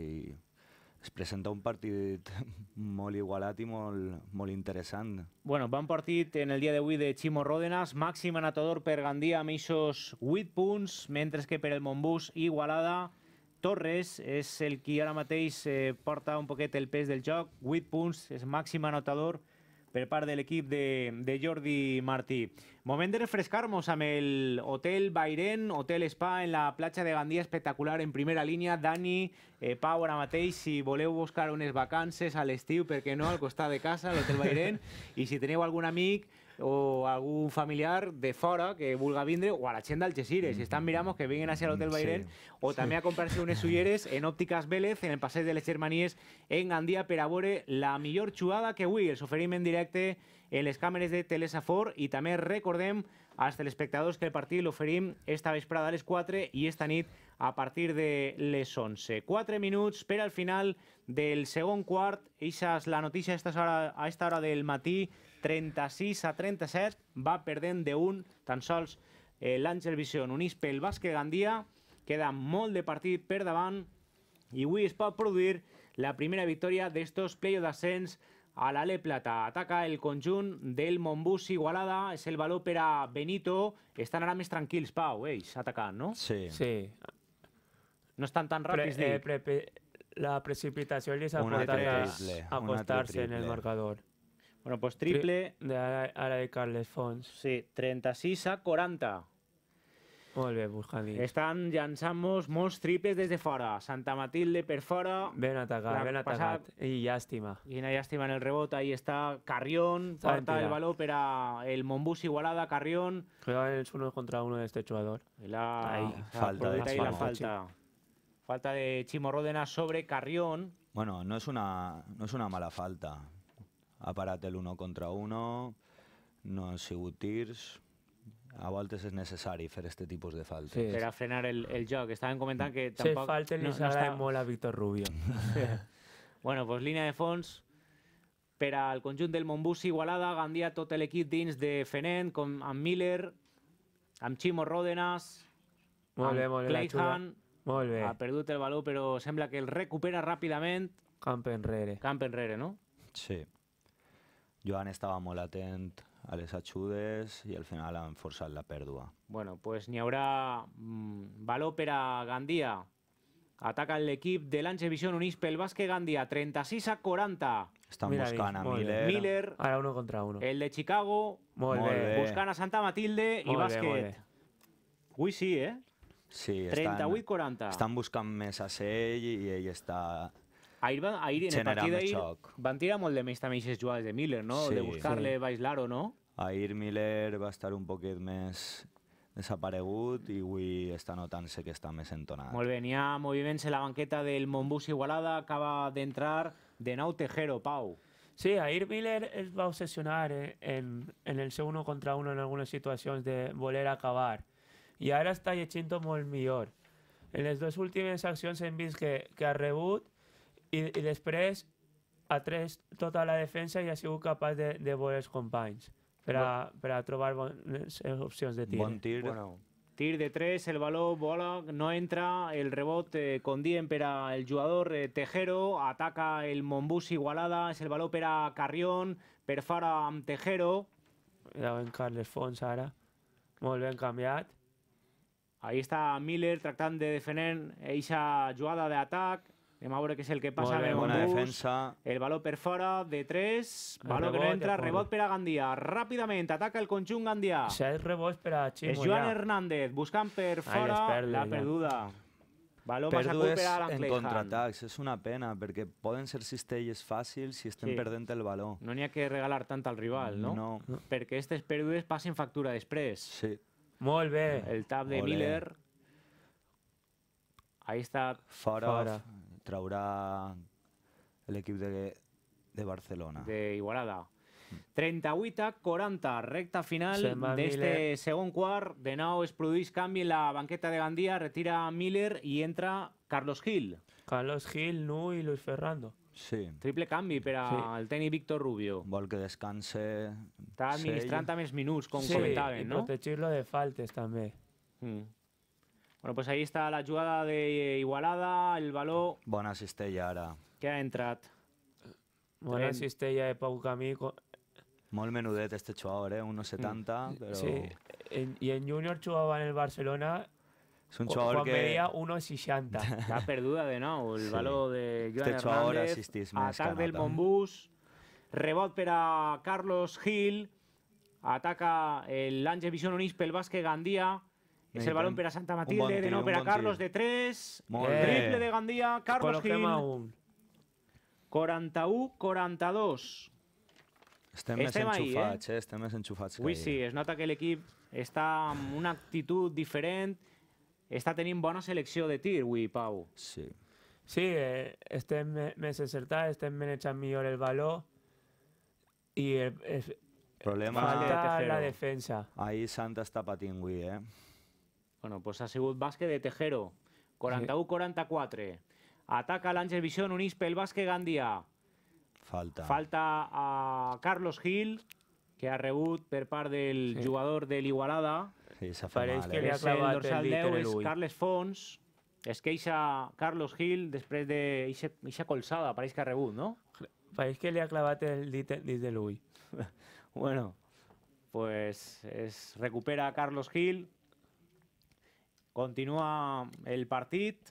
es presenta un partit molt igualat i molt, molt interessant. Bueno, bon partit en el dia d'avui de Chimo Ròdenas, màxim anotador per Gandia amb eixos 8 punts, mentre que per el Montbús Igualada Torres és el qui ara mateix eh, porta un poquet el pes del joc, 8 punts, és màxim anotador, per part de l'equip de, de Jordi Martí. Moment de refrescar-nos amb el Hotel Bairen, Hotel Spa en la platja de Gandia, espectacular en primera línia. Dani, eh, Pau, ara mateix, si voleu buscar unes vacances a l'estiu, perquè no, al costat de casa, l'Hotel Bairen, i si teniu algun amic o algún familiar de fora que vulga vindre o a la gent d'Algeciras. Si estan, miramos que vengan hacia el Hotel Bairén sí. o también a comprarse unes ulleres en Òptiques Vélez, en el Passeig de les Germanies, en Gandia, per a veure la millor xugada que avui. El en directe en les càmeres de Telesafor i també recordem als telespectadors que el partit l'oferim esta vesprada a les 4 i esta nit a partir de les 11. 4 minuts per al final del segon quart. Eixa és la notícia a esta hora, a esta hora del matí 36 a 37, va perdent de un tan sols eh, l'Àngel Vision. Unís pel bàsquet Gandia, queda molt de partit per davant i avui es pot produir la primera victòria d'estos playoff d'ascens a l'Ale Plata. Ataca el conjunt del Montbus Igualada, és el valor per a Benito. Estan ara més tranquils, Pau, ells, atacant, no? Sí. sí. No estan tan ràpids, pre, eh, pre, pre, La precipitació els ha portat a acostar-se en el marcador. Bueno, pues triple. de Carles Fons. Sí, 36 a 40. Molt bé, Están Estan llançant triples desde fuera. Santa Matilde per fora. Ven a ben Y Y lástima. Y lástima en el rebote. Ahí está Carrión. Falta el balón para el Monbús Igualada. Carrión. Juega el uno contra uno de este jugador. falta. De falta. de Chimo sobre Carrión. Bueno, no es una, no es una mala falta. ha parat l'1 contra 1, no han sigut tirs, a voltes és necessari fer aquest tipus de faltes. Sí. Per a frenar el, el joc. Estàvem comentant que mm. tampoc... Se falten no, li no està... molt a Víctor Rubio. bueno, doncs pues, línia de fons per al conjunt del Montbus Igualada, Gandia tot l'equip dins de Fenent, com amb Miller, amb Chimo Ròdenas, molt amb bé, Clayhan, molt bé. ha perdut el valor però sembla que el recupera ràpidament. Camp enrere. Camp enrere, no? Sí. Joan estava molt atent a les ajudes i al final han forçat la pèrdua. Bueno, pues n'hi haurà mm, valor per a Gandia. Ataca l'equip de l'Angevision unís pel bàsquet Gandia, 36 a 40. Estan Mira buscant a Miller. Bé. Miller. Ara uno contra uno. El de Chicago. Molt, molt bé. Buscant a Santa Matilde molt i bàsquet. Ui, sí, eh? Sí, 38-40. Estan, estan buscant més a Sell i ell està Ahir, va, ahir en el partit d'ahir van tirar molt de més també aquestes jugades de Miller, no? Sí, de buscar-le, sí. baix l'aro, no? Ahir Miller va estar un poquet més desaparegut i avui està notant-se que està més entonat. Molt bé, n'hi ha moviments en la banqueta del Montbus Igualada, acaba d'entrar de nou Tejero, Pau. Sí, ahir Miller es va eh, en, en el seu uno contra uno en algunes situacions de voler acabar i ara està llegint molt millor. En les dues últimes accions hem vist que, que ha rebut i, i després ha tres tota la defensa i ha sigut capaç de, de veure els companys per a, per a trobar bones eh, opcions de tir. Bon tir. Bueno. Tir de 3, el baló vola, no entra, el rebot eh, con Dien per al jugador eh, Tejero, ataca el Mombús Igualada, és el baló per a Carrión, per Fara amb Tejero. Ja ven Carles Fons ara, molt ben canviat. Ahí està Miller tractant de defender eixa jugada d'atac, Anem a veure què és el que passa. Molt bé, bona bus. defensa. El baló per fora, de 3, baló que no entra, rebot per a Gandia. Ràpidament, ataca el conjunt Gandia. és rebots per a Ximo, És Joan ja. Hernández, buscant per fora Ai, la perduda. Ja. Baló massa curt per a en contraatacs, és una pena, perquè poden ser cistelles fàcils si estem sí. perdent el baló. No n'hi ha que regalar tant al rival, no? No. Perquè aquestes perdudes passen factura després. Sí. Molt bé. El tap de Miller. Ahí està. Fora. fora. ahora el equipo de Barcelona. De Igualada. 38-40, recta final de este segundo quart. De nou es produeix en la banqueta de Gandía, retira Miller y entra Carlos Gil. Carlos Gil, Nú y Luis Ferrando. Sí. Triple cambio para al tenis Víctor Rubio. Vol que descanse... Está administrant també no? Sí, i de faltes también. Mm. Bueno, pues ahí está la jugada de Igualada, el baló... Buena cistella, ahora. Que ha entrat. Eh, Buena Tren. cistella de Pau Camí. Molt menudet este jugador, eh? 1,70, mm. però... Sí, en, i en júnior jugava en el Barcelona Es un jugador que... Quan media 1,60. L'ha perduda de nou, el sí. valor de Joan este Hernández. Atac del Montbús, rebot per a Carlos Gil, ataca l'Àngel Vision Onís pel bàsquet Gandía. Es el balón per a Santa Matilde, bon tir, de nou per a bon Carlos de 3. Molt eh. Triple de Gandia, Carlos Gil. 41-42. Estem, estem més ahí, enxufats, eh? eh? Estem més enxufats. Avui sí, es nota que l'equip està amb una actitud diferent, està tenint bona selecció de tir, avui, Pau. Sí. Sí, eh, estem més encertats, estem manejant millor el valor i el, el, Problema falta de la defensa. Ahir Santa està patint avui, eh? Bueno, pues ha sigut bàsquet de Tejero. 41-44. Ataca l'Àngel Vision, Unispe, el bàsquet Gandia. Falta. Falta a Carlos Gil, que ha rebut per part del sí. jugador de l'Igualada. Sí, se fa Pareix mal, que eh? li ha clavat el dorsal el 10 és Carles Fons. Es queixa Carlos Gil després d'eixa de colzada, pareix que ha rebut, no? Pareix que li ha clavat el dit dins de l'ull. bueno, pues es recupera a Carlos Gil, Continua el partit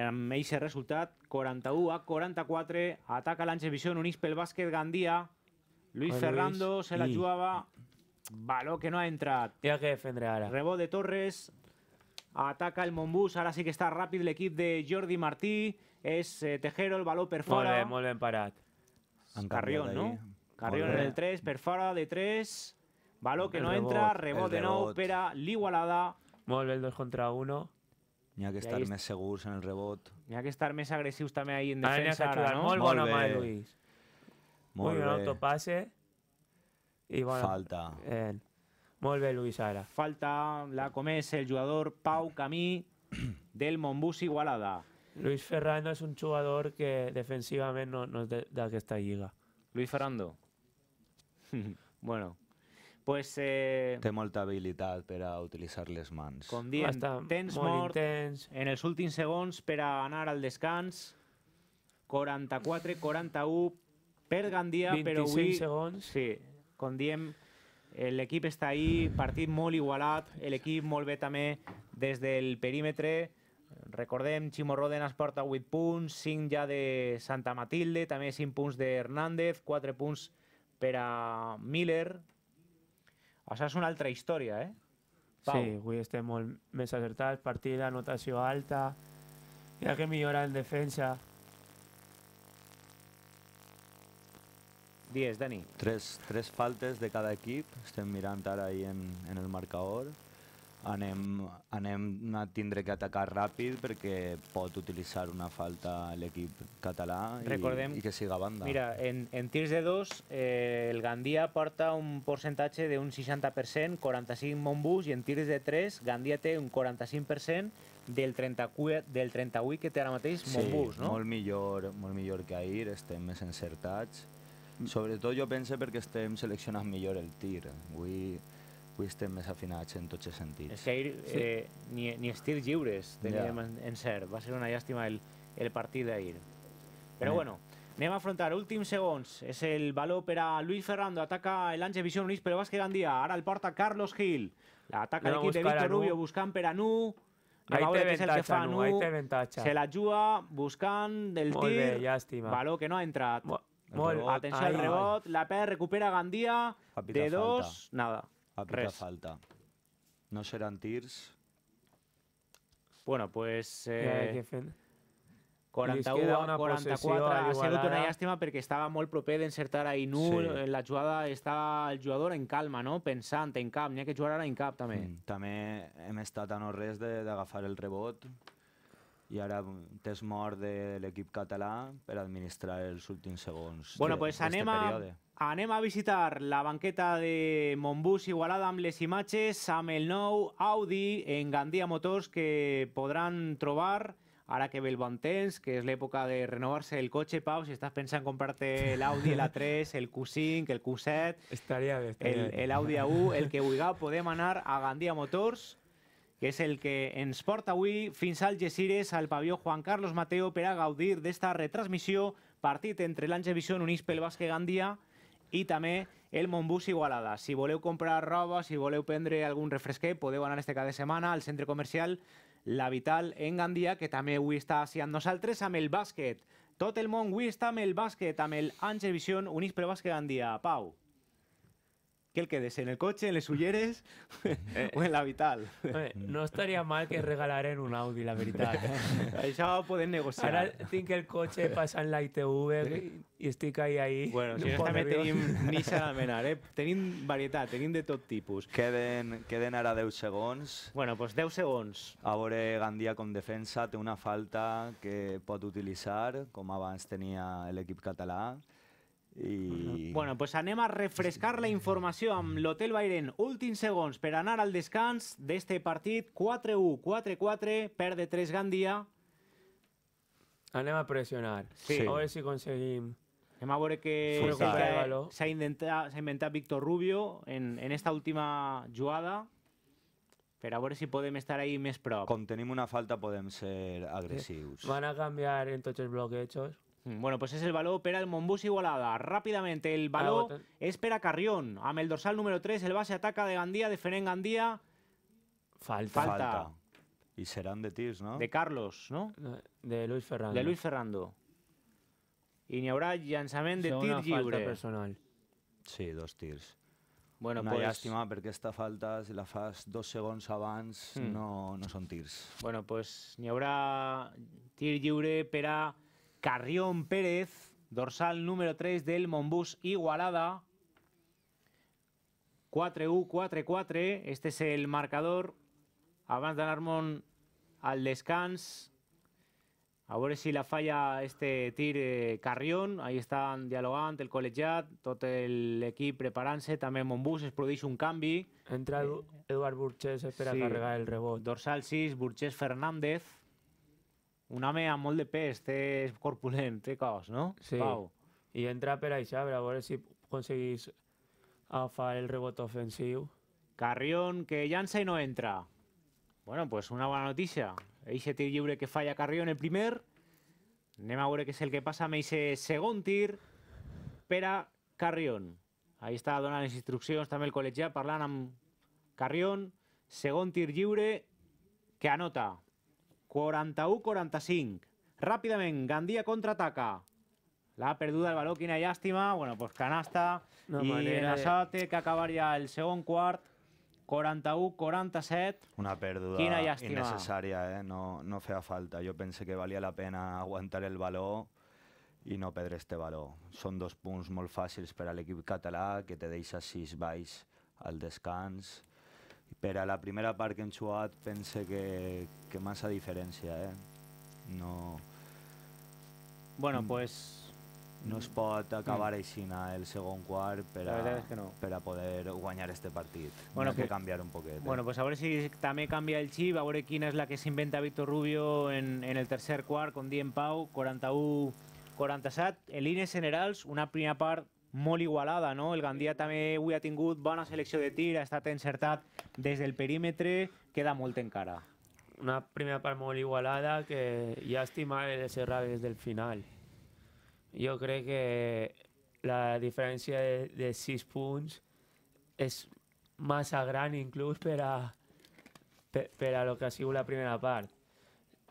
amb aquest resultat, 41 a 44, ataca l'Angevisión, unís pel bàsquet Gandia, Luis Oi, Fernando Luis. se la jugava, baló que no ha entrat. Té que defendre ara. Rebot de Torres, ataca el Montbus, ara sí que està ràpid l'equip de Jordi Martí, és eh, Tejero, el baló per fora. Molt bé, molt ben parat. Carrión, no? Carrión en el 3, per fora de 3, baló que el no rebot. entra, rebot, de nou per a l'Igualada, Molve el 2 contra 1. Ya que estar más seguros en el rebote. Ya que estar más agresivos también ahí en defensa. Luis. Muy un Falta. Luis, ara. Falta, la comés, el jugador Pau Camí del Montbus Igualada. Luis Ferrando es un jugador que defensivamente no, da que esta llega. Luis Ferrando. bueno, Pues, eh, Té molta habilitat per a utilitzar les mans. Com diem, Està tens molt mort intens. en els últims segons per a anar al descans. 44-41 per Gandia, però avui... segons. Sí, com diem, l'equip està ahí, partit molt igualat, l'equip molt bé també des del perímetre. Recordem, Ximo Rodenas porta 8 punts, 5 ja de Santa Matilde, també 5 punts d'Hernández, 4 punts per a Miller, això és una altra història, eh? Pau. Sí, avui estem molt més acertats, Partida, anotació alta, hi ha que millorar en defensa. Dies, Dani. Tres, tres faltes de cada equip, estem mirant ara ahir en, en el marcador anem, anem a tindre que atacar ràpid perquè pot utilitzar una falta l'equip català i, Recordem, i que siga banda. Mira, en, en tirs de dos eh, el Gandia porta un percentatge d'un 60%, 45 Montbus, i en tirs de tres Gandia té un 45%, del 30, del 38 que té ara mateix sí, Montbus, no? molt millor, molt millor que ahir, estem més encertats. Mm. Sobretot jo penso perquè estem seleccionant millor el tir. Avui avui estem més afinats en tots els sentits. És que ahir sí. eh, ni, ni estirs lliures teníem en, en cert. Va ser una llàstima el, el partit d'ahir. Però mm. bueno, anem a afrontar últims segons. És el valor per a Luis Ferrando. Ataca l'Àngel Vision Unís, però Vázquez Gandia. Ara el porta Carlos Gil. L'ataca l'equip de Víctor Rubio buscant per a Nú. Ahí a veure què és el que fa Se la juga buscant del Molt tir. Bé, llàstima. Valor que no ha entrat. Mo el Molt, Atenció al rebot. La perd, recupera Gandia. de dos, falta. nada. A Res. falta. No seran tirs. Bueno, pues... Eh, ja, 41 a 44. Ha sigut una llàstima perquè estava molt proper d'encertar a nul, Sí. Eh, la jugada està el jugador en calma, no? pensant en cap. N'hi ha que jugar ara en cap, també. Mm, també hem estat a no res d'agafar el rebot i ara tens mort de l'equip català per administrar els últims segons. Bueno, pues anem a... Anem a visitar la banqueta de Montbus Igualada amb les imatges, amb el nou Audi en Gandia Motors que podran trobar ara que ve el bon temps, que és l'època de renovar-se el cotxe, Pau, si estàs pensant comprar-te l'Audi, l'A3, el Q5, el Q7... Estaria bé, estaria el, L'Audi A1, el que vulgui, podem anar a Gandia Motors, que és el que ens porta avui fins al Algeciras, al pavió Juan Carlos Mateo, per a gaudir d'esta retransmissió, partit entre l'Àngel Vision, Unispel, Basque Gandia i també el Montbus Igualada. Si voleu comprar roba, si voleu prendre algun refresquet, podeu anar este cada setmana al centre comercial La Vital en Gandia, que també avui està així amb nosaltres, amb el bàsquet. Tot el món avui està amb el bàsquet, amb el Vision Unís per Bàsquet Gandia. Pau que quedes en el coche, en les ulleres eh. o en la vital. Eh, no estaria mal que regalaren un Audi, la veritat. Això ho podem negociar. Ara tinc el cotxe passant la ITV sí. i estic ahí, ahí. Bueno, si no també tenim Nissan Almenar, eh? Tenim varietat, tenim de tot tipus. Queden, queden ara 10 segons. Bueno, doncs pues 10 segons. A veure, Gandia com defensa té una falta que pot utilitzar, com abans tenia l'equip català. I... Bueno, pues anem a refrescar la informació amb l'Hotel Bairen. Últims segons per anar al descans d'este partit. 4-1, 4-4, de 3 Gandia. Anem a pressionar. Sí. A veure si aconseguim... Anem a veure que s'ha inventat Víctor Rubio en, en esta última jugada per a veure si podem estar ahí més prop. Com tenim una falta podem ser agressius. Van a canviar en tots els bloquejos. Bueno, pues es el balón Pero el Monbus Igualada. Rápidamente, el balón ah, es espera Carrión. a el dorsal número 3, el base ataca de Gandía, de Ferén Gandía. Falta. Falta. Y serán de Tirs, ¿no? De Carlos, ¿no? De Luis Ferrando. De Luis Ferrando. Y ni habrá de tir personal. Sí, dos tirs. Bueno, Una pues... lástima porque esta falta, si la faz dos segundos avance hmm. no, no son tirs. Bueno, pues Ni habrá tir Carrión Pérez, dorsal número 3 del Monbus Igualada. 4U44, este es el marcador. Abans d'anar-me'n al descans, a veure si la falla este tir eh, Carrión. Ahí están dialogant el col·legiat, todo el equipo se También Montbus es produeix un canvi. Entra Edu eh, Eduard Burchés, espera sí. cargar el rebote. Dorsal 6, Burchés Fernández. Un home amb molt de pes, té corpulent, té cos, no? Sí. Pau. I entra per això, a veure si aconseguís agafar el rebot ofensiu. Carrión, que llança i no entra. Bueno, pues una bona notícia. Eixe tir lliure que falla Carrión el primer. Anem a veure què és el que passa amb eixe segon tir per a Carrión. Ahí està donant les instruccions també el col·legiat, parlant amb Carrión. Segon tir lliure que anota. 41-45. Ràpidament, Gandia contraataca. La perduda el baló, quina llàstima. Bueno, pues canasta. No I en això té que acabar ja el segon quart. 41-47. Una pèrdua quina llàstima. innecessària, eh? No, no feia falta. Jo pense que valia la pena aguantar el baló i no perdre este baló. Són dos punts molt fàcils per a l'equip català, que te deixa sis baix al descans per a la primera part que hem jugat pense que, que massa diferència, eh? No... Bueno, mm. pues... No es pot acabar mm. així eh, el segon quart per a, es que no. per a poder guanyar este partit. Bueno, Has pues, que canviar un poquet. Eh? Bueno, pues a veure si també canvia el xip, a veure quina és la que s'inventa Víctor Rubio en, en el tercer quart, com diem Pau, 41 47, en línies generals, una primera part molt igualada, no? El Gandia també avui ha tingut bona selecció de tir, ha estat encertat des del perímetre, queda molt encara. Una primera part molt igualada que llàstima el Serra des del final. Jo crec que la diferència de, de 6 punts és massa gran inclús per a, per, per a lo que ha sigut la primera part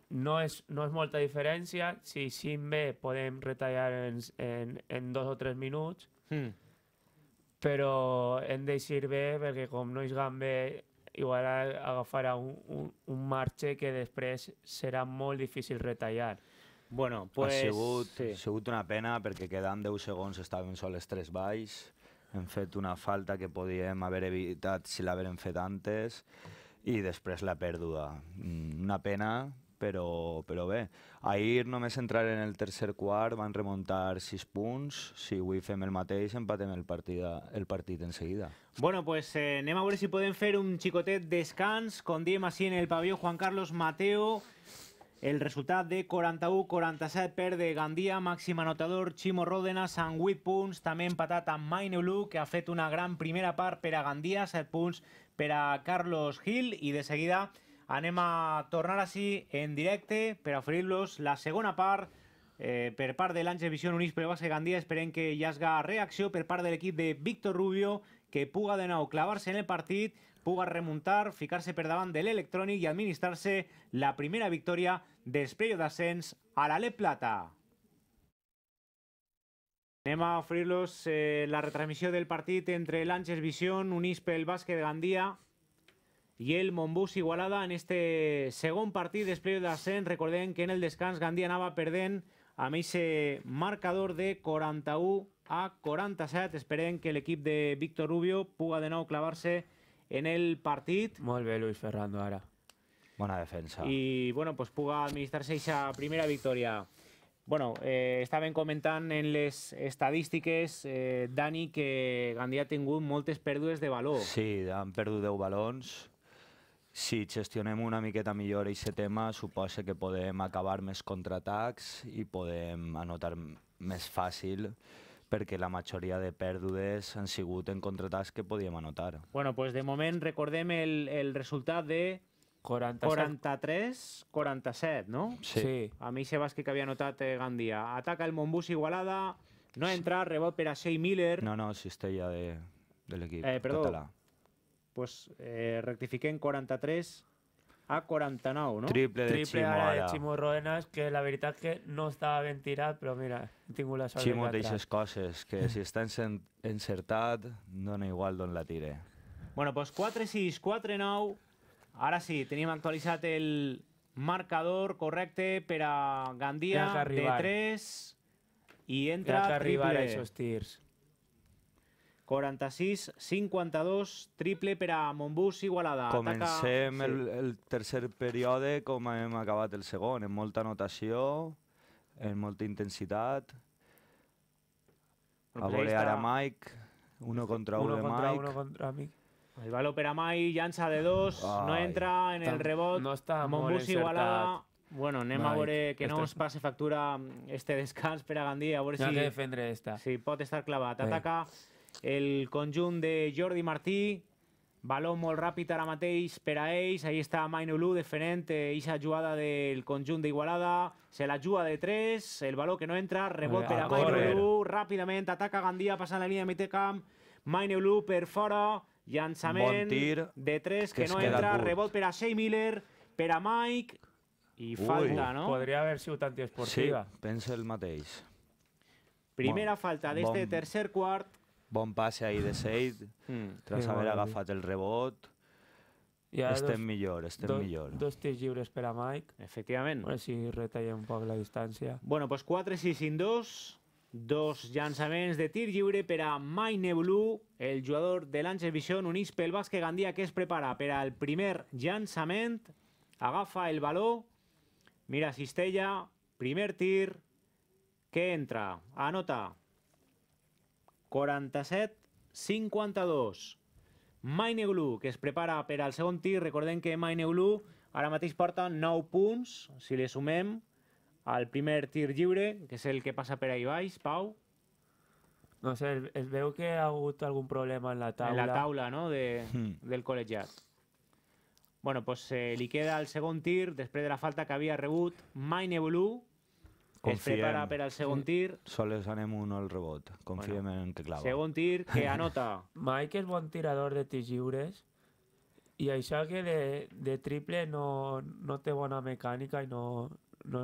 no és, no és molta diferència. Si sim bé, podem retallar en, en, en dos o tres minuts, mm. però hem de dir bé perquè com no gan bé, potser agafarà un, un, un marge que després serà molt difícil retallar. Bueno, pues... Ha sigut, sí. ha sigut una pena perquè quedant 10 segons estaven sols tres baix. Hem fet una falta que podíem haver evitat si l'haverem fet antes i després la pèrdua. Mm, una pena, però, però bé, ahir només entrar en el tercer quart van remuntar 6 punts, si avui fem el mateix empatem el, partida, el partit en seguida. Bueno, pues eh, anem a veure si podem fer un xicotet descans, com diem així en el pavió Juan Carlos Mateo, el resultat de 41-47 per de Gandia, màxim anotador Chimo Ródenas amb 8 punts, també empatat amb Maine Blue, que ha fet una gran primera part per a Gandia, 7 punts per a Carlos Gil, i de seguida Anema a tornar así en directo... pero oferir la segunda par eh, per par de Visión... ...Unispe Unís per de Gandía... esperen que hi hagi reacció per par del equipo de Víctor Rubio que puga de nuevo clavarse en el partido... puga remontar, fijarse se del Electronic y administrarse la primera de després d'ascens a Le Plata. Anema a eh, la retransmisión del partido... entre l'Àngels Visión, Unispe el bàsquet de Gandía... i el Montbus Igualada en este segon partit després de 100. Recordem que en el descans Gandia anava perdent amb aquest marcador de 41 a 47. Esperem que l'equip de Víctor Rubio puga de nou clavar-se en el partit. Molt bé, Luis Ferrando, ara. Bona defensa. I, bueno, pues puga administrar-se aquesta primera victòria. Bueno, eh, estaban comentant en les estadístiques, eh, Dani, que Gandia ha tingut moltes pèrdues de valor. Sí, han perdut 10 balons, si gestionem una miqueta millor aquest tema, suposa que podem acabar més contraatacs i podem anotar més fàcil perquè la majoria de pèrdues han sigut en contraatacs que podíem anotar. Bueno, pues de moment recordem el, el resultat de 43-47, no? Sí. sí. A mi se que havia anotat eh, Gandia. Ataca el Montbus Igualada, no entra, rebot per a Shea Miller. No, no, si ja de, de l'equip eh, perdó, pues, eh, en 43 a 49, no? Triple de Triple Ximo, de Chimo Roenas, que la veritat que no estava ben tirat, però mira, he tingut la sort Chimo de deixes coses, que si està encertat, dona igual d'on la tire. Bueno, pues 4-6, 4-9. Ara sí, tenim actualitzat el marcador correcte per a Gandia de 3 i entra triple. Tens que arribar a aquests tirs. 46, 52, triple per a Montbus, Igualada. Comencem Ataca... el, el tercer període com hem acabat el segon, amb molta notació, amb molta intensitat. A voler ara Mike, uno contra uno, uno de contra Mike. Uno contra Mike. El baló per a Mike, llança de dos, Ai, no entra en el rebot, no està Montbus Igualada... Bueno, anem Mike, a veure que no ens passe factura mm, este descans per a Gandia, a veure si... No que defendre esta. Si pot estar clavat. Ataca... Eh el conjunt de Jordi Martí. Baló molt ràpid ara mateix per a ells. Ahí està Mainu Lu defenent eixa eh, jugada del conjunt d'Igualada. Se la juga de 3, el baló que no entra, rebot per a Mainu Ràpidament ataca Gandia passant la línia de mitjocamp. camp. per fora, llançament bon tir, de 3 que, que no entra, curt. rebot per a Shea Miller, per a Mike, i falta, Ui, no? Podria haver sigut antiesportiva. Sí, pensa el mateix. Primera bon, falta d'este bon, tercer quart bon passe ahir de Seid, mm. tras sí, haver agafat el rebot. Ja estem dos, millor, estem dos, millor. Dos tirs lliures per a Mike. Efectivament. Bueno, si retallem un poc la distància. Bueno, doncs 4, 6, 5, 2. Dos llançaments de tir lliure per a Maine Blue, el jugador de l'Àngel Vision, unís pel bàsquet Gandia que es prepara per al primer llançament. Agafa el baló, mira Cistella, primer tir, que entra, anota. 47 52. Glu, que es prepara per al segon tir. Recordem que Glu ara mateix porta 9 punts, si li sumem al primer tir lliure, que és el que passa per ahí baix, Pau. No sé, es, es veu que ha hagut algun problema en la taula. En la taula, no?, de, mm. del col·legiat. Bueno, pues eh, li queda el segon tir després de la falta que havia rebut Blue, Confiem. Es prepara per al segon tir. Soles anem un al rebot. Confiem bueno, en que clava. Segon tir, que anota. Mike és bon tirador de tirs lliures i això que de, de triple no, no té bona mecànica i no, no,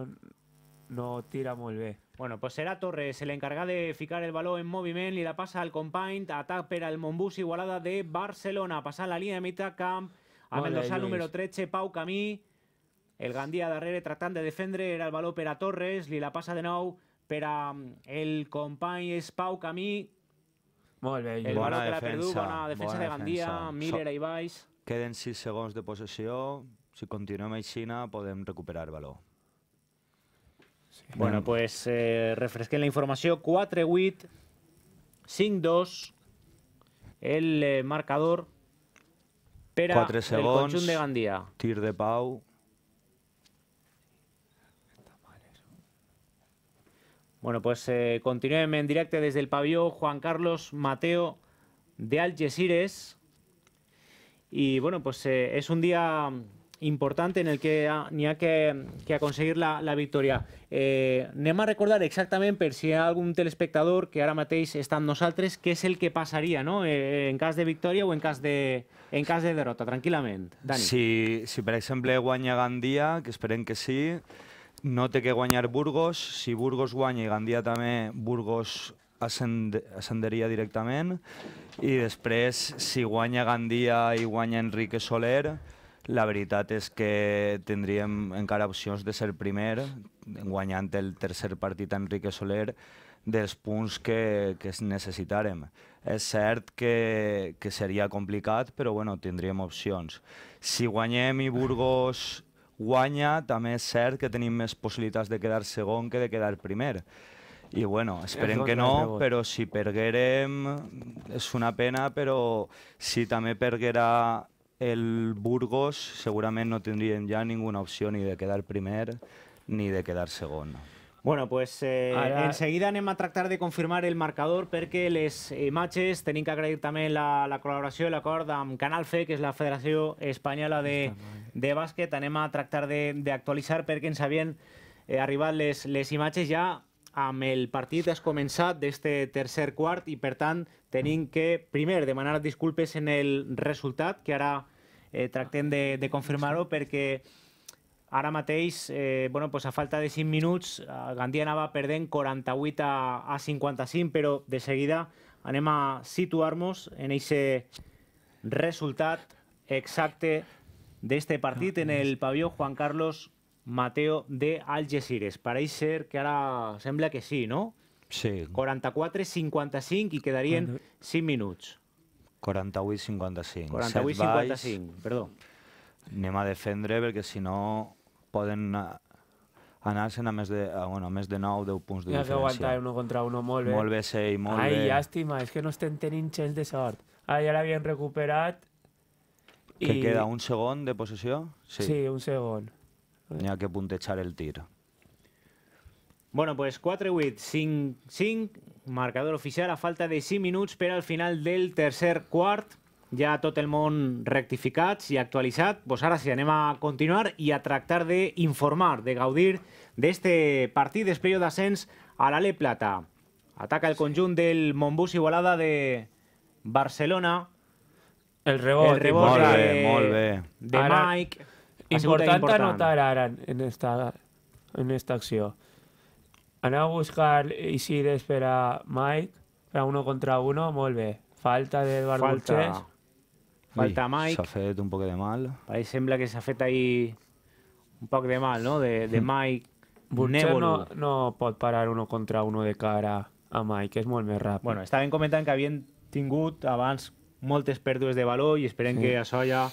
no tira molt bé. Bueno, pues será Torres el encargado de ficar el balón en movimiento i la passa al company, Ataque para al Mombus Igualada de Barcelona, Pasa la línia de mitad camp A Mendoza, número 13, Pau Camí, el Gandia darrere tratant de defendre era el valor per a Torres, li la passa de nou per a mm, el company és Pau Camí. Molt bé, el bona defensa. Perdut, bona defensa bona de Gandia, defensa. Miller i ahí baix. Queden 6 segons de possessió, si continuem així podem recuperar baló. Sí. Bueno, pues, eh, refresquem la informació. 4-8, 5-2, el eh, marcador per a conjunt de Gandia. Tir de Pau. Bueno, pues eh, en directo desde el pabellón Juan Carlos Mateo de Algeciras. Y bueno, pues eh, es un día importante en el que ni hay que, conseguir la, victoria. victoria. Eh, recordar exactamente, pero si hay algún telespectador que ahora matéis están nosotros, qué es el que pasaría no? Eh, en caso de victoria o en caso de, en de derrota, Tranquilamente. Dani. Si, si, por ejemplo, Guaña Gandía, que esperen que sí, no té que guanyar Burgos. Si Burgos guanya i Gandia també, Burgos ascend ascenderia directament. I després, si guanya Gandia i guanya Enrique Soler, la veritat és que tindríem encara opcions de ser primer, guanyant el tercer partit a Enrique Soler, dels punts que, que necessitàrem. És cert que, que seria complicat, però bueno, tindríem opcions. Si guanyem i Burgos guanya, també és cert que tenim més possibilitats de quedar segon que de quedar primer. I bueno, esperem que no, però si perguerem és una pena, però si també perguera el Burgos segurament no tindríem ja ninguna opció ni de quedar primer ni de quedar segon. Bueno, pues eh, Ara... enseguida anem a tractar de confirmar el marcador perquè les imatges tenim que agrair també la, la col·laboració i l'acord amb Canal C, que és la Federació Espanyola de, de Bàsquet. Anem a tractar d'actualitzar perquè ens havien eh, arribat les, les imatges ja amb el partit has començat d'este tercer quart i per tant tenim que primer demanar disculpes en el resultat que ara eh, tractem de, de confirmar-ho perquè Ara mateix, eh, bueno, pues a falta de 5 minuts, el eh, Gandia anava perdent 48 a, a 55, però de seguida anem a situar-nos en aquest resultat exacte d'este partit en el pavelló Juan Carlos Mateo de Algesires. Pareix ser que ara sembla que sí, no? Sí. 44-55 i quedarien 5 minuts. 48-55. 48-55, perdó. Anem a defendre perquè si no poden anar-se'n a més de, a, bueno, a més de 9 10 punts de ja diferència. Ja aguantar uno contra uno molt bé. Molt bé, sí, molt Ai, bé. Ai, llàstima, és que no estem tenint gens de sort. Ara ah, ja l'havien recuperat i... Que queda un segon de possessió? Sí, sí un segon. N'hi ha que puntejar el tir. Bueno, pues 4-8, 5-5, marcador oficial a falta de 5 minuts per al final del tercer quart ja tot el món rectificats i actualitzat, doncs ara sí, anem a continuar i a tractar d'informar, de gaudir d'este partit d'espriu d'ascens a l'Ale Plata. Ataca el conjunt del Montbus Igualada de Barcelona. El rebot. El rebot molt de, bé, molt bé. de ara, Mike. Important, important anotar ara en esta, en esta acció. Anar a buscar Isides per a Mike, per a uno contra uno, molt bé. Falta d'Eduard Burchés. Falta Mike. S'ha fet un poc de mal. Ahí sembla que s'ha fet ahí un poc de mal, no? De, de hmm. Mike. Burcher no, no pot parar uno contra uno de cara a Mike, és molt més ràpid. Bueno, estaven comentant que havien tingut abans moltes pèrdues de valor i esperem sí. que això ja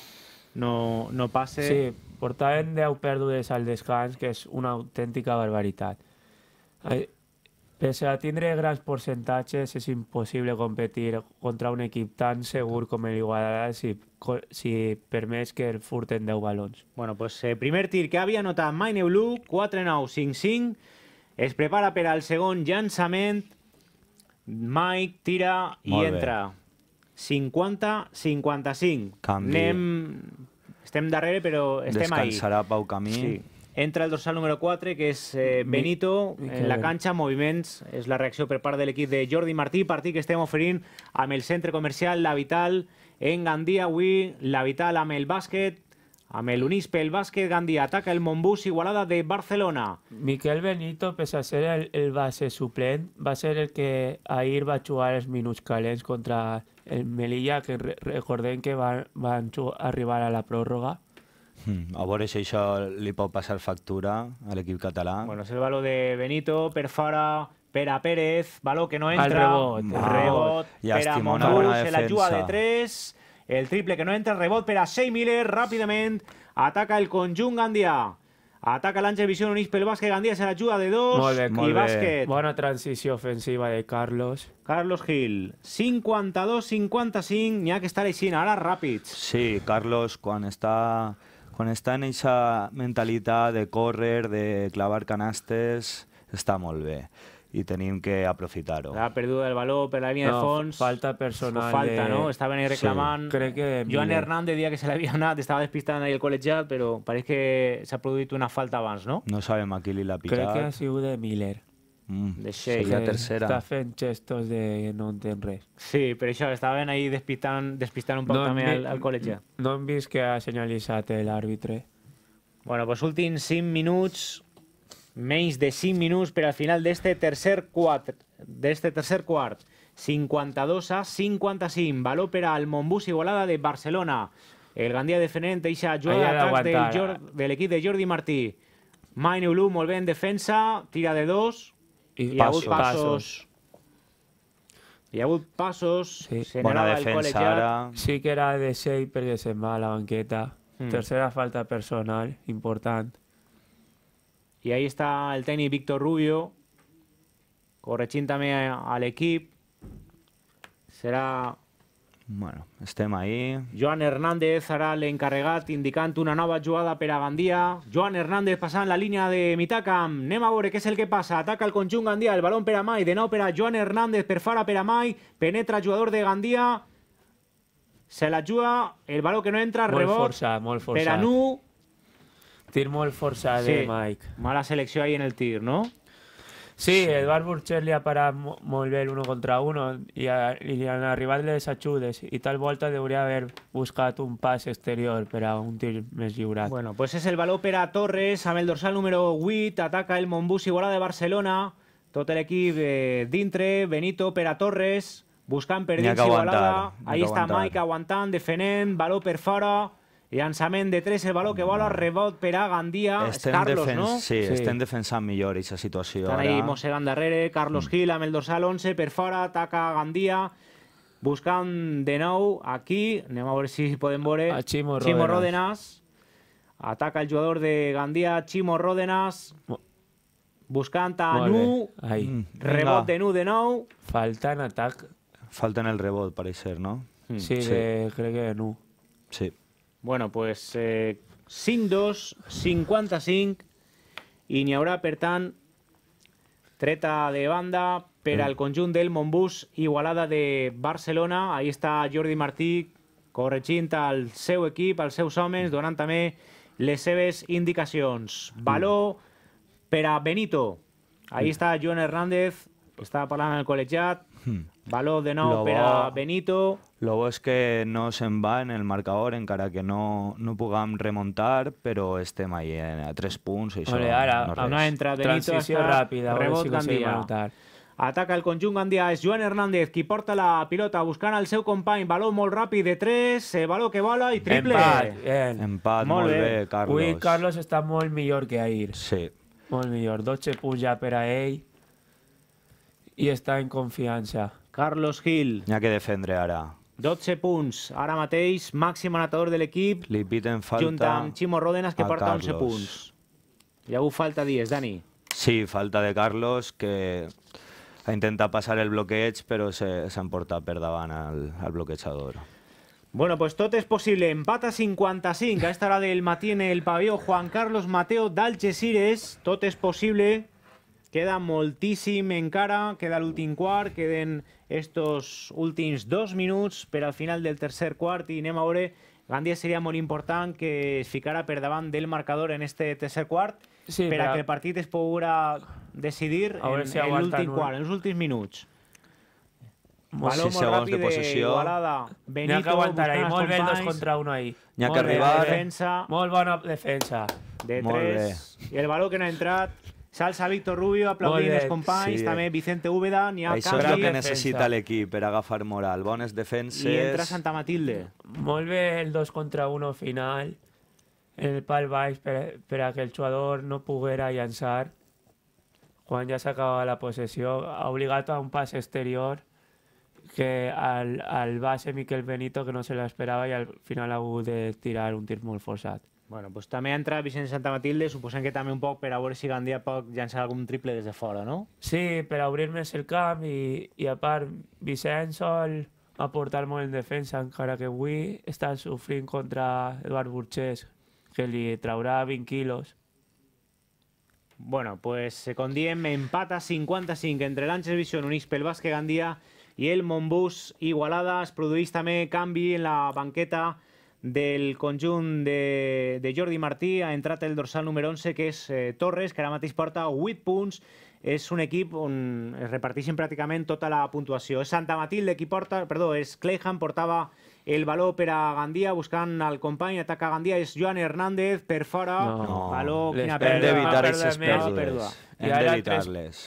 no, no passe. Sí, portaven 10 pèrdues al descans, que és una autèntica barbaritat. Pese a tindre grans percentatges, és impossible competir contra un equip tan segur com el Iguadalada si, si permets que el furten 10 balons. Bueno, pues, eh, primer tir que havia notat Maine Blue, 4-9-5-5. Es prepara per al segon llançament. Mike tira Molt i entra. 50-55. Anem... Estem darrere, però estem Descansarà ahí. Descansarà Pau Camí. Sí. Entra el dorsal número 4, que és eh, Benito, en la canxa, moviments, és la reacció per part de l'equip de Jordi Martí, partit que estem oferint amb el centre comercial La Vital en Gandia avui, La Vital amb el bàsquet, amb el Unispe, el bàsquet Gandia ataca el Montbus Igualada de Barcelona. Miquel Benito, pese a ser el, el base suplent, va ser el que ahir va jugar els minuts calents contra el Melilla, que re recordem que van, van arribar a la pròrroga. Hmm, a veure si això li pot passar factura a l'equip català. Bueno, és el valor de Benito, per fora, per a Pérez, valor que no entra. El rebot. El rebot, rebot Llàstima, per a se la juga de 3, el triple que no entra, rebot per a Shea Miller, ràpidament ataca el conjunt Gandia. Ataca l'Àngel Visión Unix pel bàsquet, Gandia se la juga de 2. molt bé, i bàsquet. Bé. Bona transició ofensiva de Carlos. Carlos Gil, 52-55, n'hi ha que estar així, ara ràpids. Sí, Carlos, quan està quan està en aquesta mentalitat de córrer, de clavar canastes, està molt bé i tenim que aprofitar-ho. La perduda del valor per la línia no, de fons. Falta personal. Falta, de... no? Estava ahí reclamant. Sí. Crec que... Joan Hernández dia que se l'havia anat, estava despistant ahí el col·legiat, però pareix que s'ha produït una falta abans, no? No sabem a qui li l'ha picat. Crec que ha sigut de Miller. Mm, de Shea. la tercera. Està fent gestos de no entén res. Sí, per això estaven ahí despistant, despistant un poc no, també al, al col·legi. No hem vist que ha senyalitzat l'àrbitre. Eh. Bueno, doncs pues últims 5 minuts, menys de 5 minuts per al final d'este tercer, quart, d'este tercer quart. 52 a 55. Valor per al Montbus Igualada de Barcelona. El Gandia defendent deixa jugar de atacs eh. de l'equip de Jordi Martí. Neulú, molt bé en defensa, tira de dos, y Pasos. pasos abusos pasos. sí. que era de 6, pero se va banqueta. Hmm. Tercera falta personal, Importante. Y ahí está el tenis Víctor Rubio. Correchín también al equipo. Será Bueno, estem ahí. Joan Hernández serà l'encarregat indicant una nova jugada per a Gandia. Joan Hernández passant la línia de Mitacam. camp. Anem a veure què és el que passa. Ataca el conjunt Gandia, el balón per a Mai. De nou per a Joan Hernández, per fora per a Mai. Penetra el jugador de Gandia. Se la juga, el baló que no entra, molt rebot. Forçat, molt forçat. Per a Nu. Tir molt forçat sí. de Mike. Mala selecció ahí en el tir, no? Sí, Eduard Burchett li ha parat molt bé l'uno contra uno i, a, i han arribat les ajudes i tal volta hauria haver buscat un pas exterior per a un tir més lliurat. Bueno, pues és el valor per a Torres amb el dorsal número 8, ataca el Montbus Iguala de Barcelona, tot l'equip eh, dintre, Benito per a Torres, buscant per dins Igualada. Ahí està Mike aguantant, defenent, valor per fora, llançament de tres, el balón que bola, rebot per a Gandía. en Carlos, no? Sí, sí, en defensant millor esa situació. ahí Carlos mm. Gil amb el dorsal 11, per fora, ataca Gandía buscan de nou aquí, vamos a ver si pueden veure, Chimo, Rodenas ataca el jugador de Gandía Chimo Rodenas buscan a Nu, mm, rebot de Nu de nou. Falta en atac. Falta en el rebote parece, ser, no? Hmm. Sí, creo que Nú Sí. Bueno, pues eh, 5-2, 55, i n'hi haurà, per tant, treta de banda per mm. al conjunt del Montbus Igualada de Barcelona. Ahí està Jordi Martí corregint al seu equip, als seus homes, mm. donant també les seves indicacions. Mm. Valor per a Benito. Ahí està Joan Hernández, que estava parlant amb el col·legiat. Valor de nou per a Benito. El bo és que no se'n va en el marcador, encara que no, no puguem remuntar, però estem ahí eh, a tres punts. Això Ole, ara, no res. amb una entrada Benito està ràpida, rebot si Gandia. Ataca el conjunt Gandia, és Joan Hernández qui porta la pilota buscant el seu company. Baló molt ràpid de 3, eh, baló que vola i triple. Empat, bien. Empat molt, molt bé. bé, Carlos. Avui Carlos està molt millor que ahir. Sí. Molt millor, 12 punts ja per a ell i està en confiança. Carlos Gil. N'hi ha que defendre ara. 12 punts. Ara mateix, màxim anotador de l'equip. falta... Junt amb Ximo Ródenas, que porta 11 punts. Ja ho falta 10, Dani. Sí, falta de Carlos, que ha intentat passar el bloqueig, però s'ha emportat per davant al, al bloquejador. Bueno, pues tot és possible. Empat a 55 a esta hora del matí en el pavió Juan Carlos Mateo d'Algeciras. Tot és possible. Queda moltíssim encara. Queda l'últim quart. Queden estos últims dos minuts per al final del tercer quart i anem a veure Gandia seria molt important que es ficara per davant del marcador en este tercer quart sí, per a que el partit es pogués decidir a en, si en l'últim quart, en els últims minuts. Baló sí, molt ràpid de possessió. Igualada. Benito N'hi ha que aguantar ahí. Molt bé el dos contra un ahí. N'hi ha que arribar. Defensa. Molt bona defensa. De tres. I el baló que no ha entrat Salsa, Víctor Rubio, en el también también Vicente Úbeda, y a Eso es el que necesita el equipo para agafar moral. Bones defenses... Y entra Santa Matilde. Vuelve el 2 contra 1 final, en el pal baix para que el jugador no pudiera llançar. ya se s'acaba la posesión. ha obligado a un pase exterior que al, base Miquel Benito que no se lo esperaba. Y al final ha de tirar un tir muy Bueno, pues també entra Vicent Santamatilde, suposem que també un poc per a veure si Gandia pot llançar algun triple des de fora, no? Sí, per obrir més el camp i, i a part Vicent sol aportar molt en defensa, encara que avui està sofrint contra Eduard Burxés, que li traurà 20 quilos. Bueno, pues con diem empata 55 entre l'Àngel Vision, Unix pel Bàsquet Gandia i el Montbus Igualada. Es produeix també canvi en la banqueta del conjunt de, de Jordi Martí ha entrat el dorsal número 11, que és eh, Torres, que ara mateix porta 8 punts. És un equip on es reparteixen pràcticament tota la puntuació. És Santa Matilde qui porta... Perdó, és Clayham, portava el baló per a Gandia, buscant el company, ataca Gandia, és Joan Hernández, per fora, no, baló, quina pèrdua. Hem d'evitar aquestes pèrdues. Hem d'evitar-les.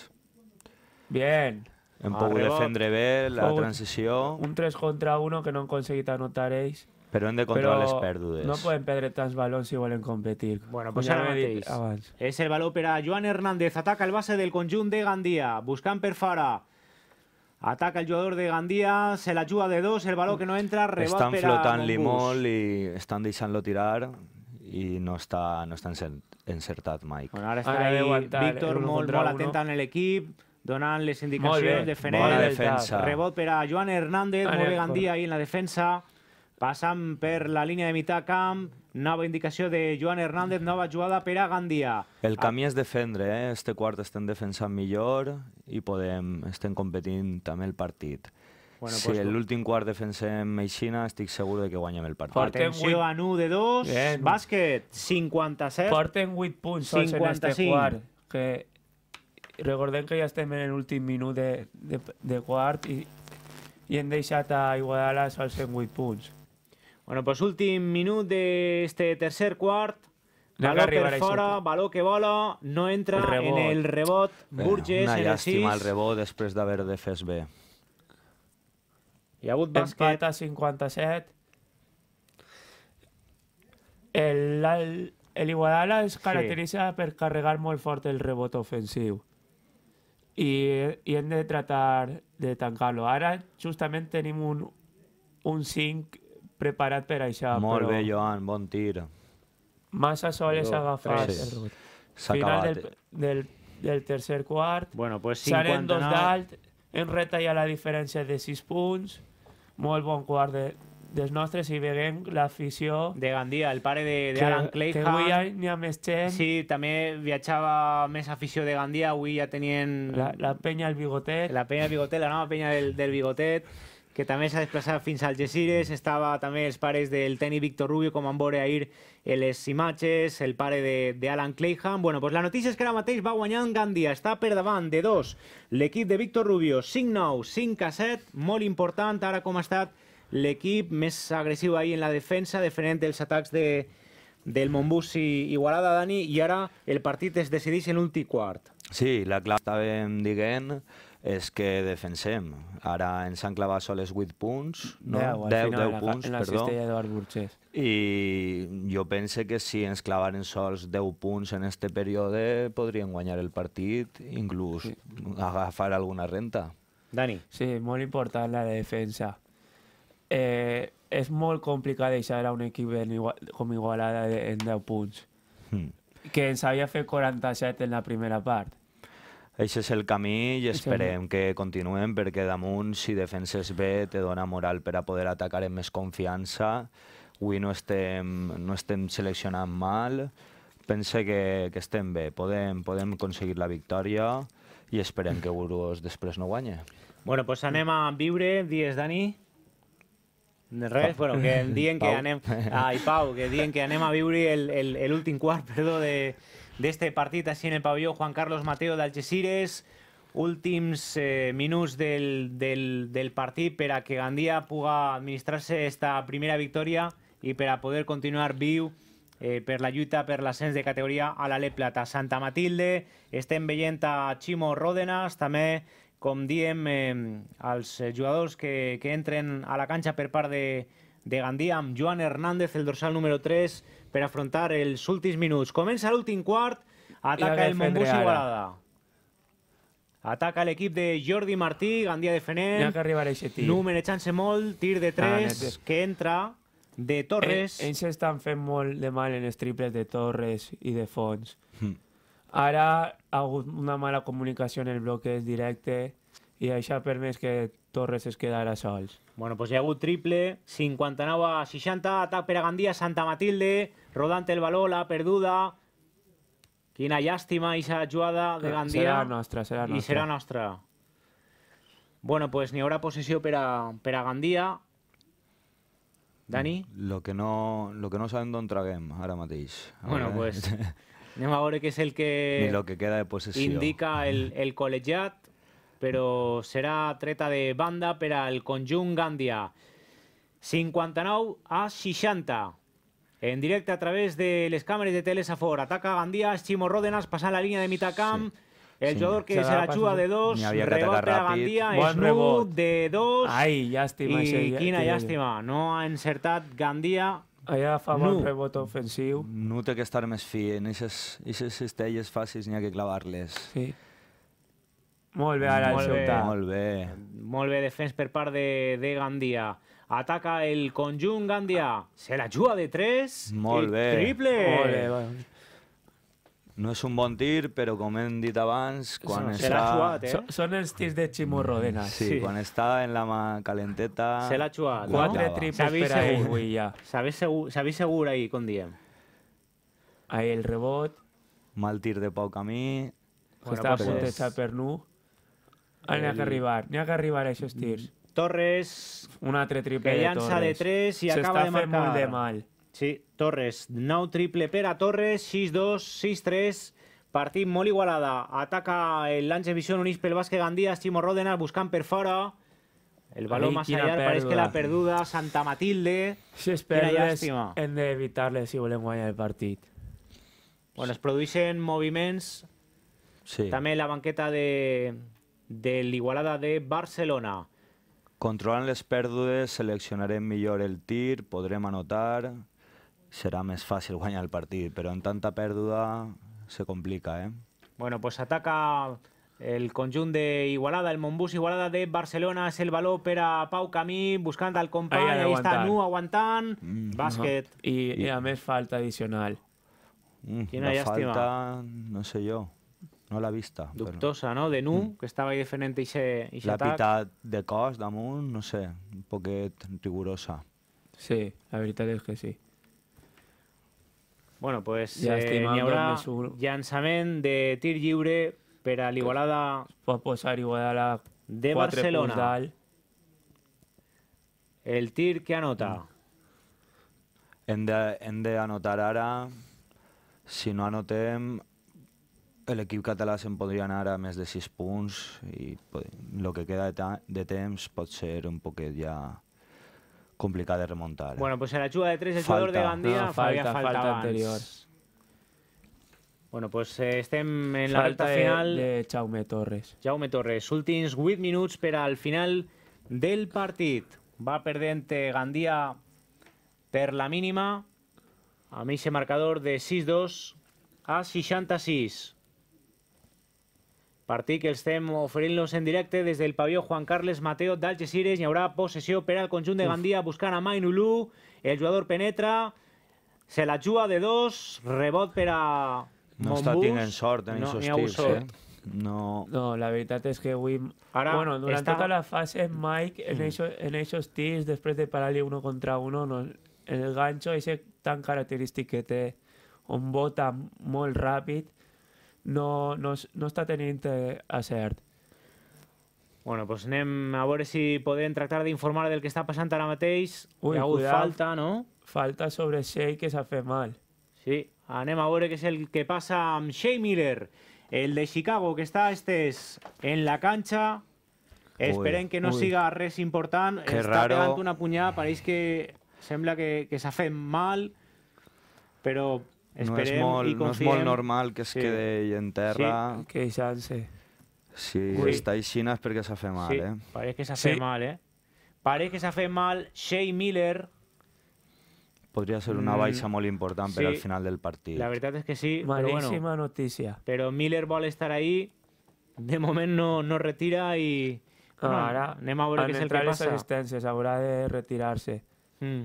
Bien. Hem pogut defendre bé la transició. Un 3 contra 1 que no han aconseguit anotar ells. Però hem de controlar Però les pèrdues. No poden perdre tants balons si volen competir. Bueno, pues ja ara dit abans. És el valor per a Joan Hernández. Ataca el base del conjunt de Gandia, buscant per fora. Ataca el jugador de Gandia, se la juga de dos, el való que no entra, rebot Estan flotant-li molt i estan deixant-lo tirar i no està, no està encertat, Mike. Bueno, ara està ara ahí eh, Víctor molt, molt atent en l'equip, donant les indicacions, defensant. Bona defensa. Rebot per a Joan Hernández, molt de Gandia ahí en la defensa passant per la línia de mitjà camp, nova indicació de Joan Hernández, nova jugada per a Gandia. El camí és defendre, eh? este quart estem defensant millor i podem, estem competint també el partit. Bueno, si pues, l'últim quart defensem Meixina, estic segur de que guanyem el partit. Porten Atenció 8... en 1 de 2, Bien. bàsquet, 57. Porten 8 punts 55. en este quart. Que recordem que ja estem en l'últim minut de, de, de quart i, i hem deixat a Iguadala sols en 8 punts. Bueno, pues últim minut de este tercer quart. No valor per fora, valor que vola, no entra el en el rebot. Bé, Burgess una en el 6. el rebot després d'haver defès bé. Hi ha hagut bàsquet. Empat a 57. L'Iguadala es caracteritza sí. per carregar molt fort el rebot ofensiu i, i hem de tratar de tancar-lo. Ara justament tenim un, un 5 preparat per això. Molt però... bé, Joan, bon tir. Massa sol és agafar El... Final del, eh. del, del tercer quart. Bueno, pues 59... Serem dos dalt, hem retallat la diferència de 6 punts. Molt bon quart de, dels nostres i veiem l'afició... De Gandia, el pare de, de que, Alan Clayhan. Que avui ja n'hi ha més gent. Sí, també viatjava més afició de Gandia, avui ja tenien... La, la penya del bigotet. La penya del bigotet, la nova penya del, del bigotet que també s'ha desplaçat fins a Gessires, Estava també els pares del tenis Víctor Rubio, com van veure ahir les imatges, el pare de, de Alan Clayham. Bueno, pues la notícia és que ara mateix va guanyant Gandia. Està per davant de dos. L'equip de Víctor Rubio, 5-9, 5-7, molt important ara com ha estat l'equip més agressiu ahir en la defensa, diferent dels atacs de, del Montbus i Igualada, Dani, i ara el partit es decideix en l'últim quart. Sí, la clau estàvem dient és que defensem. Ara ens han clavat sols 8 punts, no? 10, 10, 10 la, punts, en la perdó. I jo pense que si ens clavaren sols 10 punts en este període podríem guanyar el partit, inclús sí. agafar alguna renta. Dani. Sí, molt important la defensa. Eh, és molt complicat deixar a un equip en igual, com Igualada en 10 punts, Hmm. que ens havia fet 47 en la primera part això és el camí i esperem que continuem perquè damunt, si defenses bé, te dona moral per a poder atacar amb més confiança. Avui no estem, no estem seleccionant mal, pense que, que estem bé, podem, podem aconseguir la victòria i esperem que Burgos després no guanyi. Bueno, pues anem a viure, dies Dani. De res, bueno, que diuen que anem... Ai, Pau, que diuen que anem a viure l'últim quart, perdó, de, de este partit així en el pavelló Juan Carlos Mateo de Algeciras. Últims eh, minuts del, del, del partit per a que Gandía puga administrar-se esta primera victòria i per a poder continuar viu eh, per la lluita per sens de categoria a l'Ale Plata. Santa Matilde, estem veient a Ximo Ródenas, també com diem eh, als jugadors que, que entren a la canxa per par de, de Gandia amb Joan Hernández, el dorsal número 3, per afrontar els últims minuts. Comença l'últim quart, ataca el Montbus Igualada. Ataca l'equip de Jordi Martí, Gandia de N'hi Ja que arribarà aquest tir. Número eixant-se molt, tir de 3, ah, que entra de Torres. Eh, ells estan fent molt de mal en els triples de Torres i de Fons. Hmm. Ara ha hagut una mala comunicació en el bloqueig directe i això ha permès que Torres es quedarà sols. Bueno, pues hi ha hagut triple, 59 a 60, atac per a Gandia, Santa Matilde, rodant el valor, la perduda... Quina llàstima, aquesta jugada de Gandia. Serà nostra, serà nostra. I serà nostra. Bueno, pues n'hi haurà possessió per a, per a Gandia. Dani? Mm, lo que no, lo que no sabem d'on traguem ara mateix. Bueno, doncs... Pues, anem a veure què és el que... Ni lo que queda de possessió. Indica el, el col·legiat però serà treta de banda per al conjunt Gàndia. 59 a 60. En directe a través de les càmeres de Telesafor. Ataca Gandia, Ximo Ròdenas passant la línia de mitjà camp. Sí. El sí, jugador que se la juga de dos, rebota a Gandia, bon rebot. de dos. Ai, llàstima. I això, quina llàstima, no ha encertat Gandia. Allà fa bon rebot ofensiu. No té que estar més fi, en aquestes cistelles fàcils n'hi ha que clavar-les. Sí. Molt bé, ara molt el Ceuta. Bé. Molt bé. Molt bé, defens per part de, de Gandia. Ataca el conjunt Gandia. Se la juga de 3. Molt bé. Triple. Molt bé, bueno. No és un bon tir, però com hem dit abans, quan se està... Jugat, eh? són els tirs de Chimorrodena. Sí, sí, quan està en la mà calenteta... Se l'ha jugat, no? Quatre triples per a ell, avui ja. S'ha segur, segur ahir, com diem. Ahir el rebot. Mal tir de Pau Camí. Bueno, estava pues... a punt de per nu. Ah, n'hi ha que arribar, n'hi ha que arribar a aquests mm. tirs. Torres... Un altre triple de Torres. Que llança de 3 i acaba de marcar. S'està fent molt de mal. Sí, Torres. Nou triple per a Torres, 6-2, 6-3... Partit molt igualada. Ataca el Lange Vision unís pel bàsquet Gandia, Estimo Rodenas buscant per fora. El baló Ai, más allá pareix que la perduda Santa Matilde. Si es perdes, hem d'evitar-les si volem guanyar el partit. Bueno, es produeixen moviments. Sí. També la banqueta de, de l'Igualada de Barcelona. Controlant les pèrdues, seleccionarem millor el tir, podrem anotar, serà més fàcil guanyar el partit, però en tanta pèrdua se complica, eh? Bueno, pues ataca el conjunt d'Igualada, el Montbus Igualada de Barcelona, és el valor per a Pau Camí, buscant el company, ahí, està Nú aguantant, mm, bàsquet. No. I, I a més falta addicional. Mm, Quina llàstima. Falta, no sé jo no a la vista. Dubtosa, però... no? De nu, mm. que estava ahí deferent ixe, ixe La pitat de cos damunt, no sé, un poquet rigorosa. Sí, la veritat és que sí. Bueno, pues ja eh, n'hi haurà llançament de tir lliure per a l'Igualada... pot posar Igualada de Barcelona. El tir que anota. Mm. Hem de, hem de anotar ara, si no anotem, L'equip català se'n podria anar a més de 6 punts i el que queda de, temps pot ser un poquet ja complicat de remuntar. Eh? Bueno, pues en la jugada de 3 el jugador de Gandia no, falta, falta, falta abans. anterior. Bueno, pues eh, estem en la falta recta final... De, de Jaume Torres. Jaume Torres. Últims 8 minuts per al final del partit. Va perdent eh, Gandia per la mínima amb aquest marcador de 6-2 a 66. Partit que estem oferint-los en directe des del pavió Juan Carles Mateo d'Algeciras. Hi haurà possessió per al conjunt de Gandia buscant a Mainulú. El jugador penetra, se la juga de dos, rebot per a Montbus. No està tinguent sort en aquests tirs, eh? No. No, la veritat és que avui... Ara bueno, durant està... tota la fase, Mike, en aquests mm. Eixos, en tirs, després de parar-li uno contra uno, no, el ganxo, aquest tan característic que té, on vota molt ràpid, no, no, no està tenint eh, acert. Bueno, pues anem a veure si podem tractar d'informar del que està passant ara mateix. Ui, ha hagut falta, no? Falta sobre Shea que s'ha fet mal. Sí, anem a veure què és el que passa amb Shea Miller, el de Chicago, que està estes en la canxa. Esperem que no uy. siga res important. Qué està raro. pegant una punyada, pareix que sembla que, que s'ha fet mal, però Es no no es normal que se sí. quede en tierra. Sí, ya se Si sí, està així és perquè s'ha mal, sí. eh? que se hace mal, eh? parece que se hace mal Shea Miller. Podría ser una mm. baixa muy importante al final del partido. La verdad es que sí. Malíssima noticia. Pero Miller vol estar ahí. De momento no, retira y ahora Ara anem a veure què el que passa. de retirarse. Mm.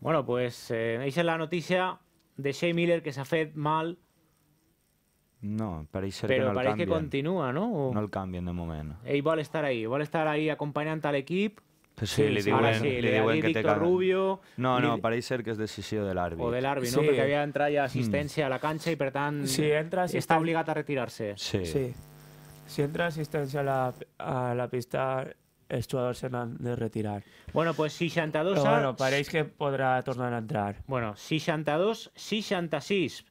Bueno, pues eh, esa es la noticia de Shea Miller que s'ha fet mal... No, per ser però que no el canvien. que continua, no? O... No el canvien de moment. Ell vol estar ahí, vol estar ahí acompanyant a l'equip. Pues sí, sí, li diuen, ara sí, li, li diuen que té Rubio... No, no, li... pareix ser que és decisió de l'àrbit. O de l'àrbit, sí. no? Perquè havia d'entrar ja assistència mm. a la canxa i, per tant, si entra, si està obligat a retirar-se. Sí. sí. Si entra assistència a la, a la pista, els jugadors se n'han de retirar. Bueno, pues 62... Però, a... bueno, pareix que podrà tornar a entrar. Bueno, 62, 66.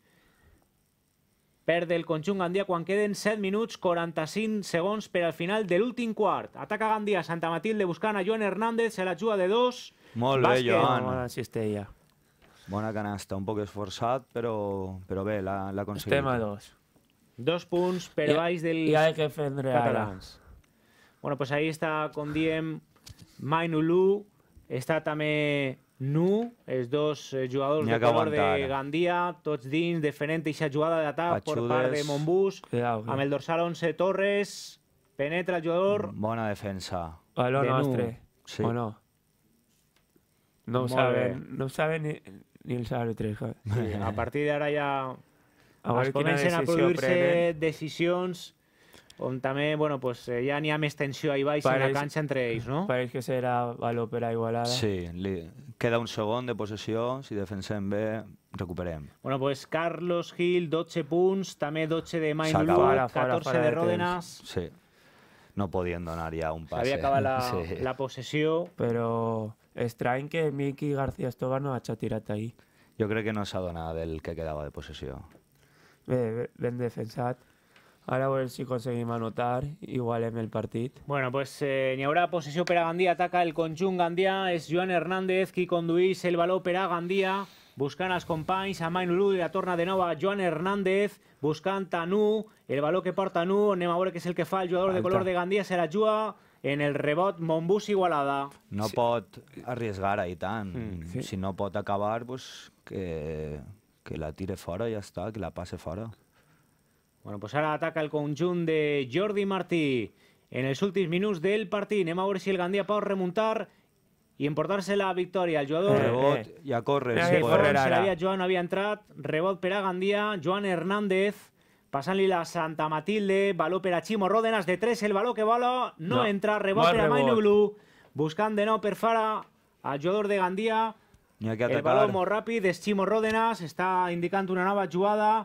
Perde el conjunt Gandia quan queden 7 minuts 45 segons per al final de l'últim quart. Ataca Gandia, Santa Matilde buscant a Joan Hernández, se la juga de dos. Molt Bàsquet. bé, Joan. Bona cistella. Bona canasta, un poc esforçat, però, però bé, l'ha aconseguit. Estem a dos. Dos punts per I, baix del... I ha de que catalans. Ara. Bueno, pues ahí está con diem, Mainulu, està també Nu, els dos eh, jugadors de color de Gandia, tots dins, deferent eixa jugada d'atac per part de Montbus, Cuidao, amb el dorsal 11 Torres, penetra el jugador... Mm, bona defensa. A lo de nostre, sí. o no? No ho saben, no saben ni, ni els àrbitres. Sí, a partir d'ara ja a es comencen a produir-se prenen. decisions on també bueno, pues, eh, ja n'hi ha més tensió ahir baix pareix, en la canxa entre ells, no? Pareix que serà a l'òpera Igualada. Sí, li queda un segon de possessió, si defensem bé, recuperem. Bueno, pues Carlos Gil, 12 punts, també 12 de Lula, 14 fora, fora de Ródenas. Sí, no podien donar ja un passe. S'havia acabat la, sí. la possessió. Però estrany que Miki García Estoba no hagi tirat ahir. Jo crec que no s'ha donat del que quedava de possessió. Bé, ben defensat. Ara a veure si aconseguim anotar, igualem el partit. Bueno, pues, eh, n'hi haurà possessió per a Gandia, ataca el conjunt Gandia, és Joan Hernández qui conduís el baló per a Gandia, buscant els companys, a Main i la torna de nou a Joan Hernández, buscant Tanú, el baló que porta Tanú, anem a veure què és el que fa el jugador Falta. de color de Gandia, se la juga en el rebot Montbus Igualada. No sí. pot arriesgar ahí tant. Mm, sí. Si no pot acabar, pues, que, que la tire fora i ja està, que la passe fora. Bueno, pues ara ataca el conjunt de Jordi Martí en els últims minuts del partit. Anem a veure si el Gandia pot remuntar i emportar-se la victòria. El jugador... Rebot, eh, ja corre. Sí, sí corre ara. Havia, Joan havia entrat, rebot per a Gandia, Joan Hernández, passant-li la Santa Matilde, baló per a Ximo Ródenas, de 3 el baló que vola, no, no. entra, rebot Mal per a Mainoglu, buscant de nou per Fara, el jugador de Gandia, el baló molt ràpid, és Ximo Ródenas, està indicant una nova jugada,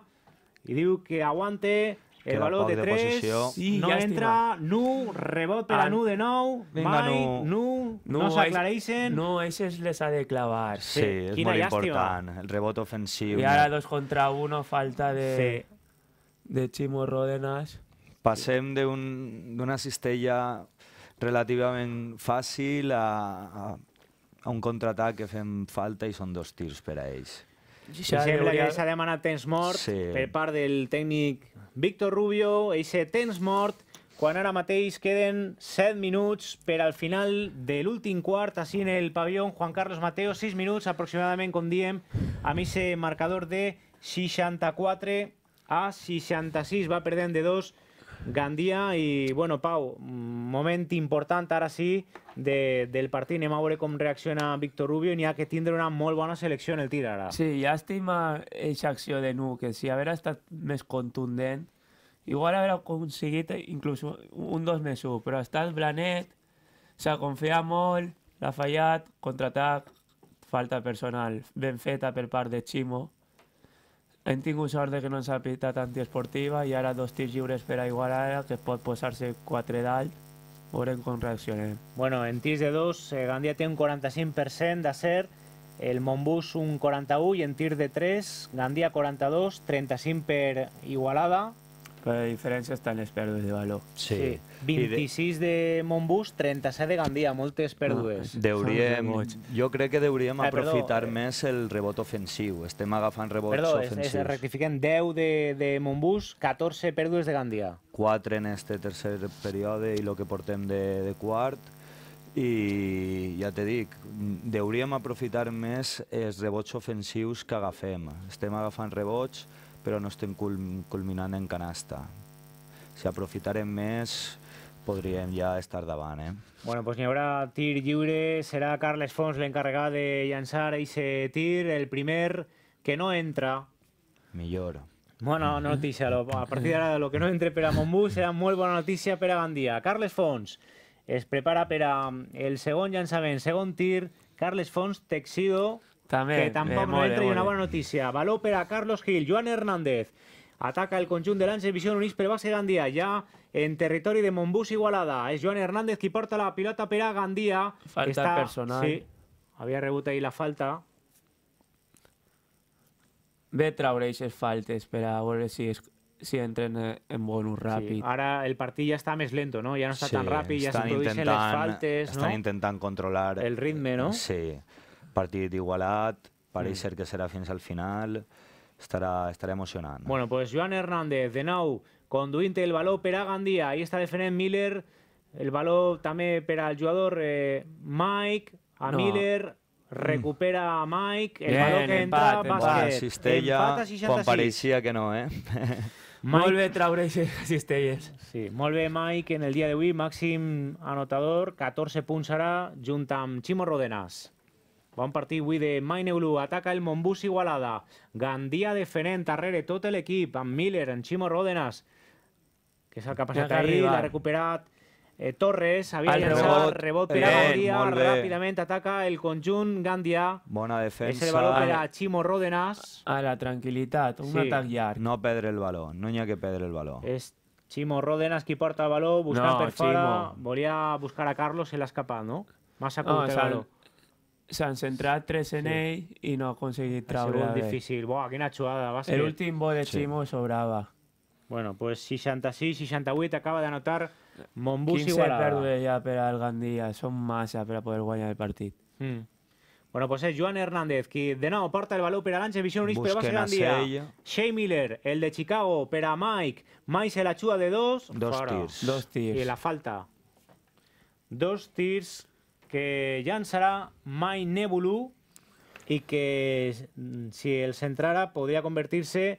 i diu que aguante el valor de 3, de sí, no estima. entra, nu, rebot per a nu de nou, Vinga, mai, nu, nu, nu no s'aclareixen... No, aquestes les ha de clavar. Sí, sí és molt llàstima. important, el rebot ofensiu. I ara dos contra uno, falta de, sí. de Chimo Rodenas. Passem d'una un, cistella relativament fàcil a, a, a un contraatac que fem falta i són dos tirs per a ells. Sembla hauria... que s'ha demanat temps mort sí. per part del tècnic Víctor Rubio, eixe temps mort, quan ara mateix queden 7 minuts per al final de l'últim quart, així en el pavió Juan Carlos Mateo, 6 minuts aproximadament, com diem, amb aquest marcador de 64 a 66, va perdent de 2 Gandia i, bueno, Pau, moment important ara sí de, del partit. Anem a veure com reacciona Víctor Rubio i n'hi ha que tindre una molt bona selecció en el tir ara. Sí, llàstima eixa acció de Nu, que si haver estat més contundent, igual haver aconseguit inclús un 2 més 1, però ha estat Blanet, s'ha confiat molt, l'ha fallat, contraatac, falta personal ben feta per part de Chimo, hem tingut sort de que no ens ha pitat antiesportiva i ara dos tirs lliures per a Igualada, que pot posar-se quatre dalt. Veurem com reaccionem. Bueno, en tirs de 2, eh, Gandia té un 45% d'acer, el Montbus un 41 i en tir de 3, Gandia 42, 35 per Igualada, per diferència estan les pèrdues de valor. Sí. sí. 26 de Montbus, 37 de Gandia, moltes pèrdues. No, deuríem, jo crec que deuríem eh, aprofitar eh, més el rebot ofensiu. Estem agafant rebots perdó, ofensius. Perdó, rectifiquem, 10 de, de Montbus, 14 pèrdues de Gandia. 4 en este tercer període i el que portem de, de quart i ja te dic, deuríem aprofitar més els rebots ofensius que agafem. Estem agafant rebots, però no estem culminant en canasta. Si aprofitarem més, podríem ja estar davant. Eh? Bueno, doncs pues n'hi haurà tir lliure, serà Carles Fons l'encarregat de llançar aquest tir, el primer que no entra. Millor. Bona mm. notícia, a partir d'ara el que no entra per a Montbú serà molt bona notícia per a Gandia. Carles Fons es prepara per a mm, el segon llançament, segon tir, Carles Fons, Texido, també, que eh, tampoc eh, no entra i una bona notícia. Valor per a Carlos Gil, Joan Hernández. Ataca el conjunt de Lance Visió Unís per base Gandia, ja en territori de Montbús Igualada. És Joan Hernández qui porta la pilota per a Gandia. Falta Està... personal. Sí, havia rebut ahir la falta. Ve traure aquestes faltes per a veure si es, si entren eh, en bonus ràpid. Sí, ara el partit ja està més lento, no? Ja no està sí, tan ràpid, ja s'introdueixen les faltes, estan no? Estan intentant controlar... El ritme, no? Sí partit igualat, pareix mm. ser que serà fins al final, estarà, estarà emocionant. Bueno, pues Joan Hernández, de nou, conduint el baló per a Gandia, ahí està defendent Miller, el baló també per al jugador eh, Mike, a no. Miller, mm. recupera a Mike, el Bien, baló que entra, empat, bàsquet. Empat, ah, cistella, empat quan pareixia que no, eh? Mike... Molt bé traure cistelles. Sí, molt bé Mike en el dia d'avui, màxim anotador, 14 punts ara, junt amb Ximo Rodenas. Bon partit avui de Maineulu, ataca el Montbus Igualada. Gandia defenent darrere tot l'equip, amb Miller, en Ximo Ròdenas, que és el que ha passat ahir, l'ha recuperat eh, Torres, havia el llançat, rebot, rebot per a Gandia, ràpidament ataca el conjunt Gandia. Bona defensa. És el valor per a Ximo Ròdenas. A la tranquil·litat, un sí. atac llarg. No perdre el valor, no n'hi ha que perdre el valor. És Ximo Ròdenas qui porta el valor, buscant no, per fora. Ximo. Volia buscar a Carlos, se l'ha escapat, no? Massa curt no, el valor. se han centrado tres en A y no ha conseguido Es Ha difícil. Buah, quina chuada. Va ser... último de Chimo sobraba. Bueno, pues 66, 68 acaba de anotar mombus 15 Igualada. ya ya, el Gandía. Son más ya para poder ganar el partido. Mm. Bueno, pues es Joan Hernández, que de nuevo porta el balón para Lange, Visión unís, pero va a ser Gandía. Shea Miller, el de Chicago, para Mike. Mike se la chúa de dos. Dos tiros. Dos tirs. Y la falta. Dos tirs que llançarà My Nebulu i que mm, si el centrara podria convertir-se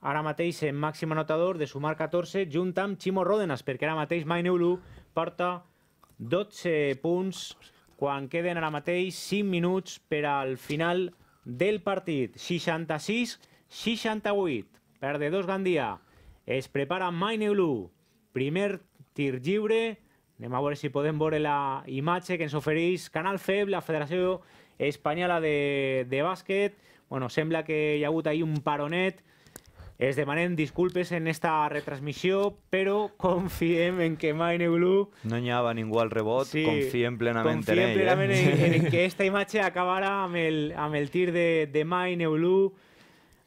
ara mateix en màxim anotador de sumar 14 junt amb Chimo Ródenas, perquè ara mateix My Nebulu porta 12 punts quan queden ara mateix 5 minuts per al final del partit. 66-68. Perde dos Gandia. Es prepara Maineulu. Primer tir lliure Anem a veure si podem veure la imatge que ens ofereix Canal FEB, la Federació Espanyola de, de Bàsquet. Bueno, sembla que hi ha hagut ahir un paronet. Es demanem disculpes en esta retransmissió, però confiem en que Maine Blue... No hi anava ningú al rebot, sí, confiem plenament confiem en ell. Confiem eh? plenament eh? en, en que esta imatge acabarà amb el, amb el tir de, de Maine Blue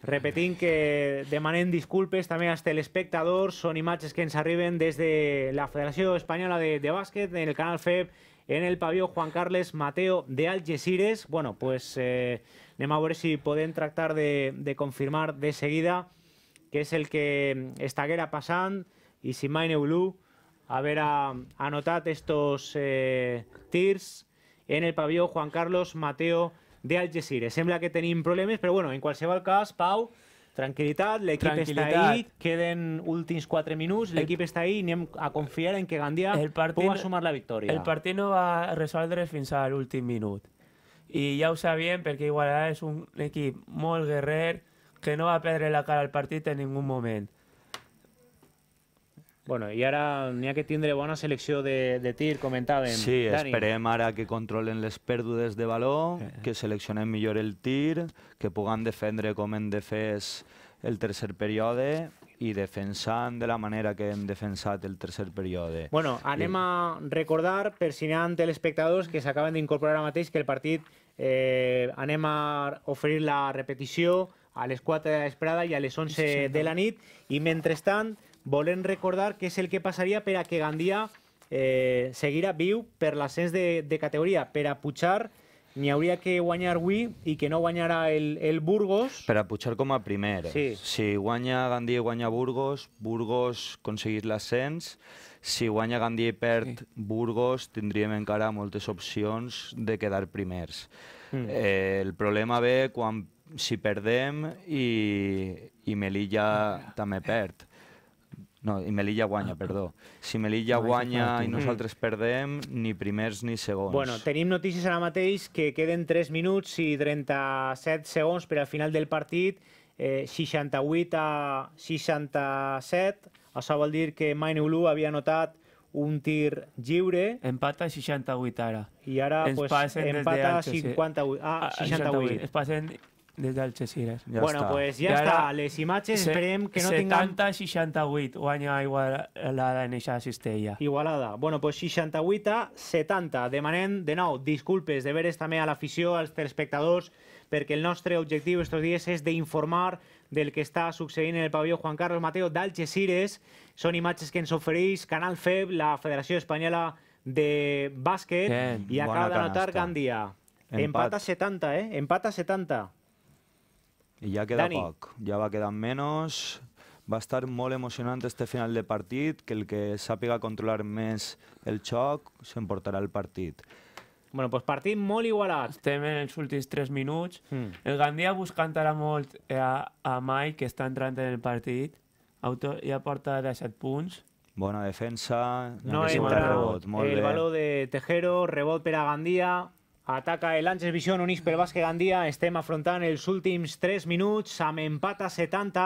repetín que demanen disculpes a este espectador. Son imágenes que nos arriben desde la Federación Española de, Básquet en el canal FEB, en el pabellón Juan Carlos Mateo de Algeciras. Bueno, pues eh, a si pueden tratar de, confirmar de seguida que es el que guerra pasando. Y si Blue a ver, anotado estos eh, tirs en el pabellón Juan Carlos Mateo de Sembla que tenim problemes, però bueno, en qualsevol cas, Pau, tranquil·litat, l'equip està ahí, queden últims 4 minuts, l'equip està ahí, anem a confiar en que Gandia el partit, pugui sumar la victòria. El partit no va resoldre fins a l'últim minut. I ja ho sabíem perquè Igualada és un equip molt guerrer que no va perdre la cara al partit en ningú moment. Bueno, i ara n'hi ha que tindre bona selecció de, de tir, comentàvem. Sí, Dani. esperem ara que controlen les pèrdues de valor, eh, eh. que seleccionem millor el tir, que puguem defendre com hem defès el tercer període i defensant de la manera que hem defensat el tercer període. Bueno, eh, anem I... a recordar, per si n'hi ha telespectadors que s'acaben d'incorporar ara mateix, que el partit eh, anem a oferir la repetició a les 4 de l'esperada i a les 11 sí, sí, de la nit, i mentrestant volen recordar què és el que passaria per a que Gandia eh, seguirà viu per l'ascens de, de categoria. Per a pujar n'hi hauria que guanyar avui i que no guanyarà el, el Burgos. Per a pujar com a primer. Sí. Si guanya Gandia i guanya Burgos, Burgos aconseguís l'ascens. Si guanya Gandia i perd sí. Burgos, tindríem encara moltes opcions de quedar primers. Mm. Eh, el problema ve quan si perdem i, i Melilla també perd. No, i Melilla guanya, ah. perdó. Si Melilla no, guanya i mm. nosaltres perdem, ni primers ni segons. Bueno, tenim notícies ara mateix que queden 3 minuts i 37 segons per al final del partit. Eh, 68 a 67. Això vol dir que Mainulu havia notat un tir lliure. Empata 68 ara. I ara pues, empata des de 58. Ah, 68. 68. Es passen des d'Algeciras. Ja bueno, està. pues ja I ara, està. Les imatges se, esperem que no 70, tinguem... 70-68 guanya Igualada en eixa cistella. Igualada. Bueno, pues 68 a 70. Demanem de nou disculpes de veres també a l'afició, als telespectadors, perquè el nostre objectiu estos dies és d'informar del que està succeint en el pavelló Juan Carlos Mateo d'Algeciras. Són imatges que ens ofereix Canal FEB, la Federació Espanyola de Bàsquet, Bien, i acaba de notar Gandia. Empat. Empat a 70, eh? Empat a 70. I ja queda Dani. poc, ja va quedant menys. Va estar molt emocionant este final de partit, que el que sàpiga controlar més el xoc s'emportarà el partit. Bueno, pues partit molt igualat. Estem en els últims 3 minuts. Mm. El Gandia buscant ara molt eh, a, a Mai, que està entrant en el partit. Auto ja porta 17 punts. Bona defensa, no, no entra rebot, molt el bé. El valor de Tejero, rebot per a Gandia, Ataca el Àngels Vision, unix pel bàsquet Gandia. Estem afrontant els últims 3 minuts amb empat a 70.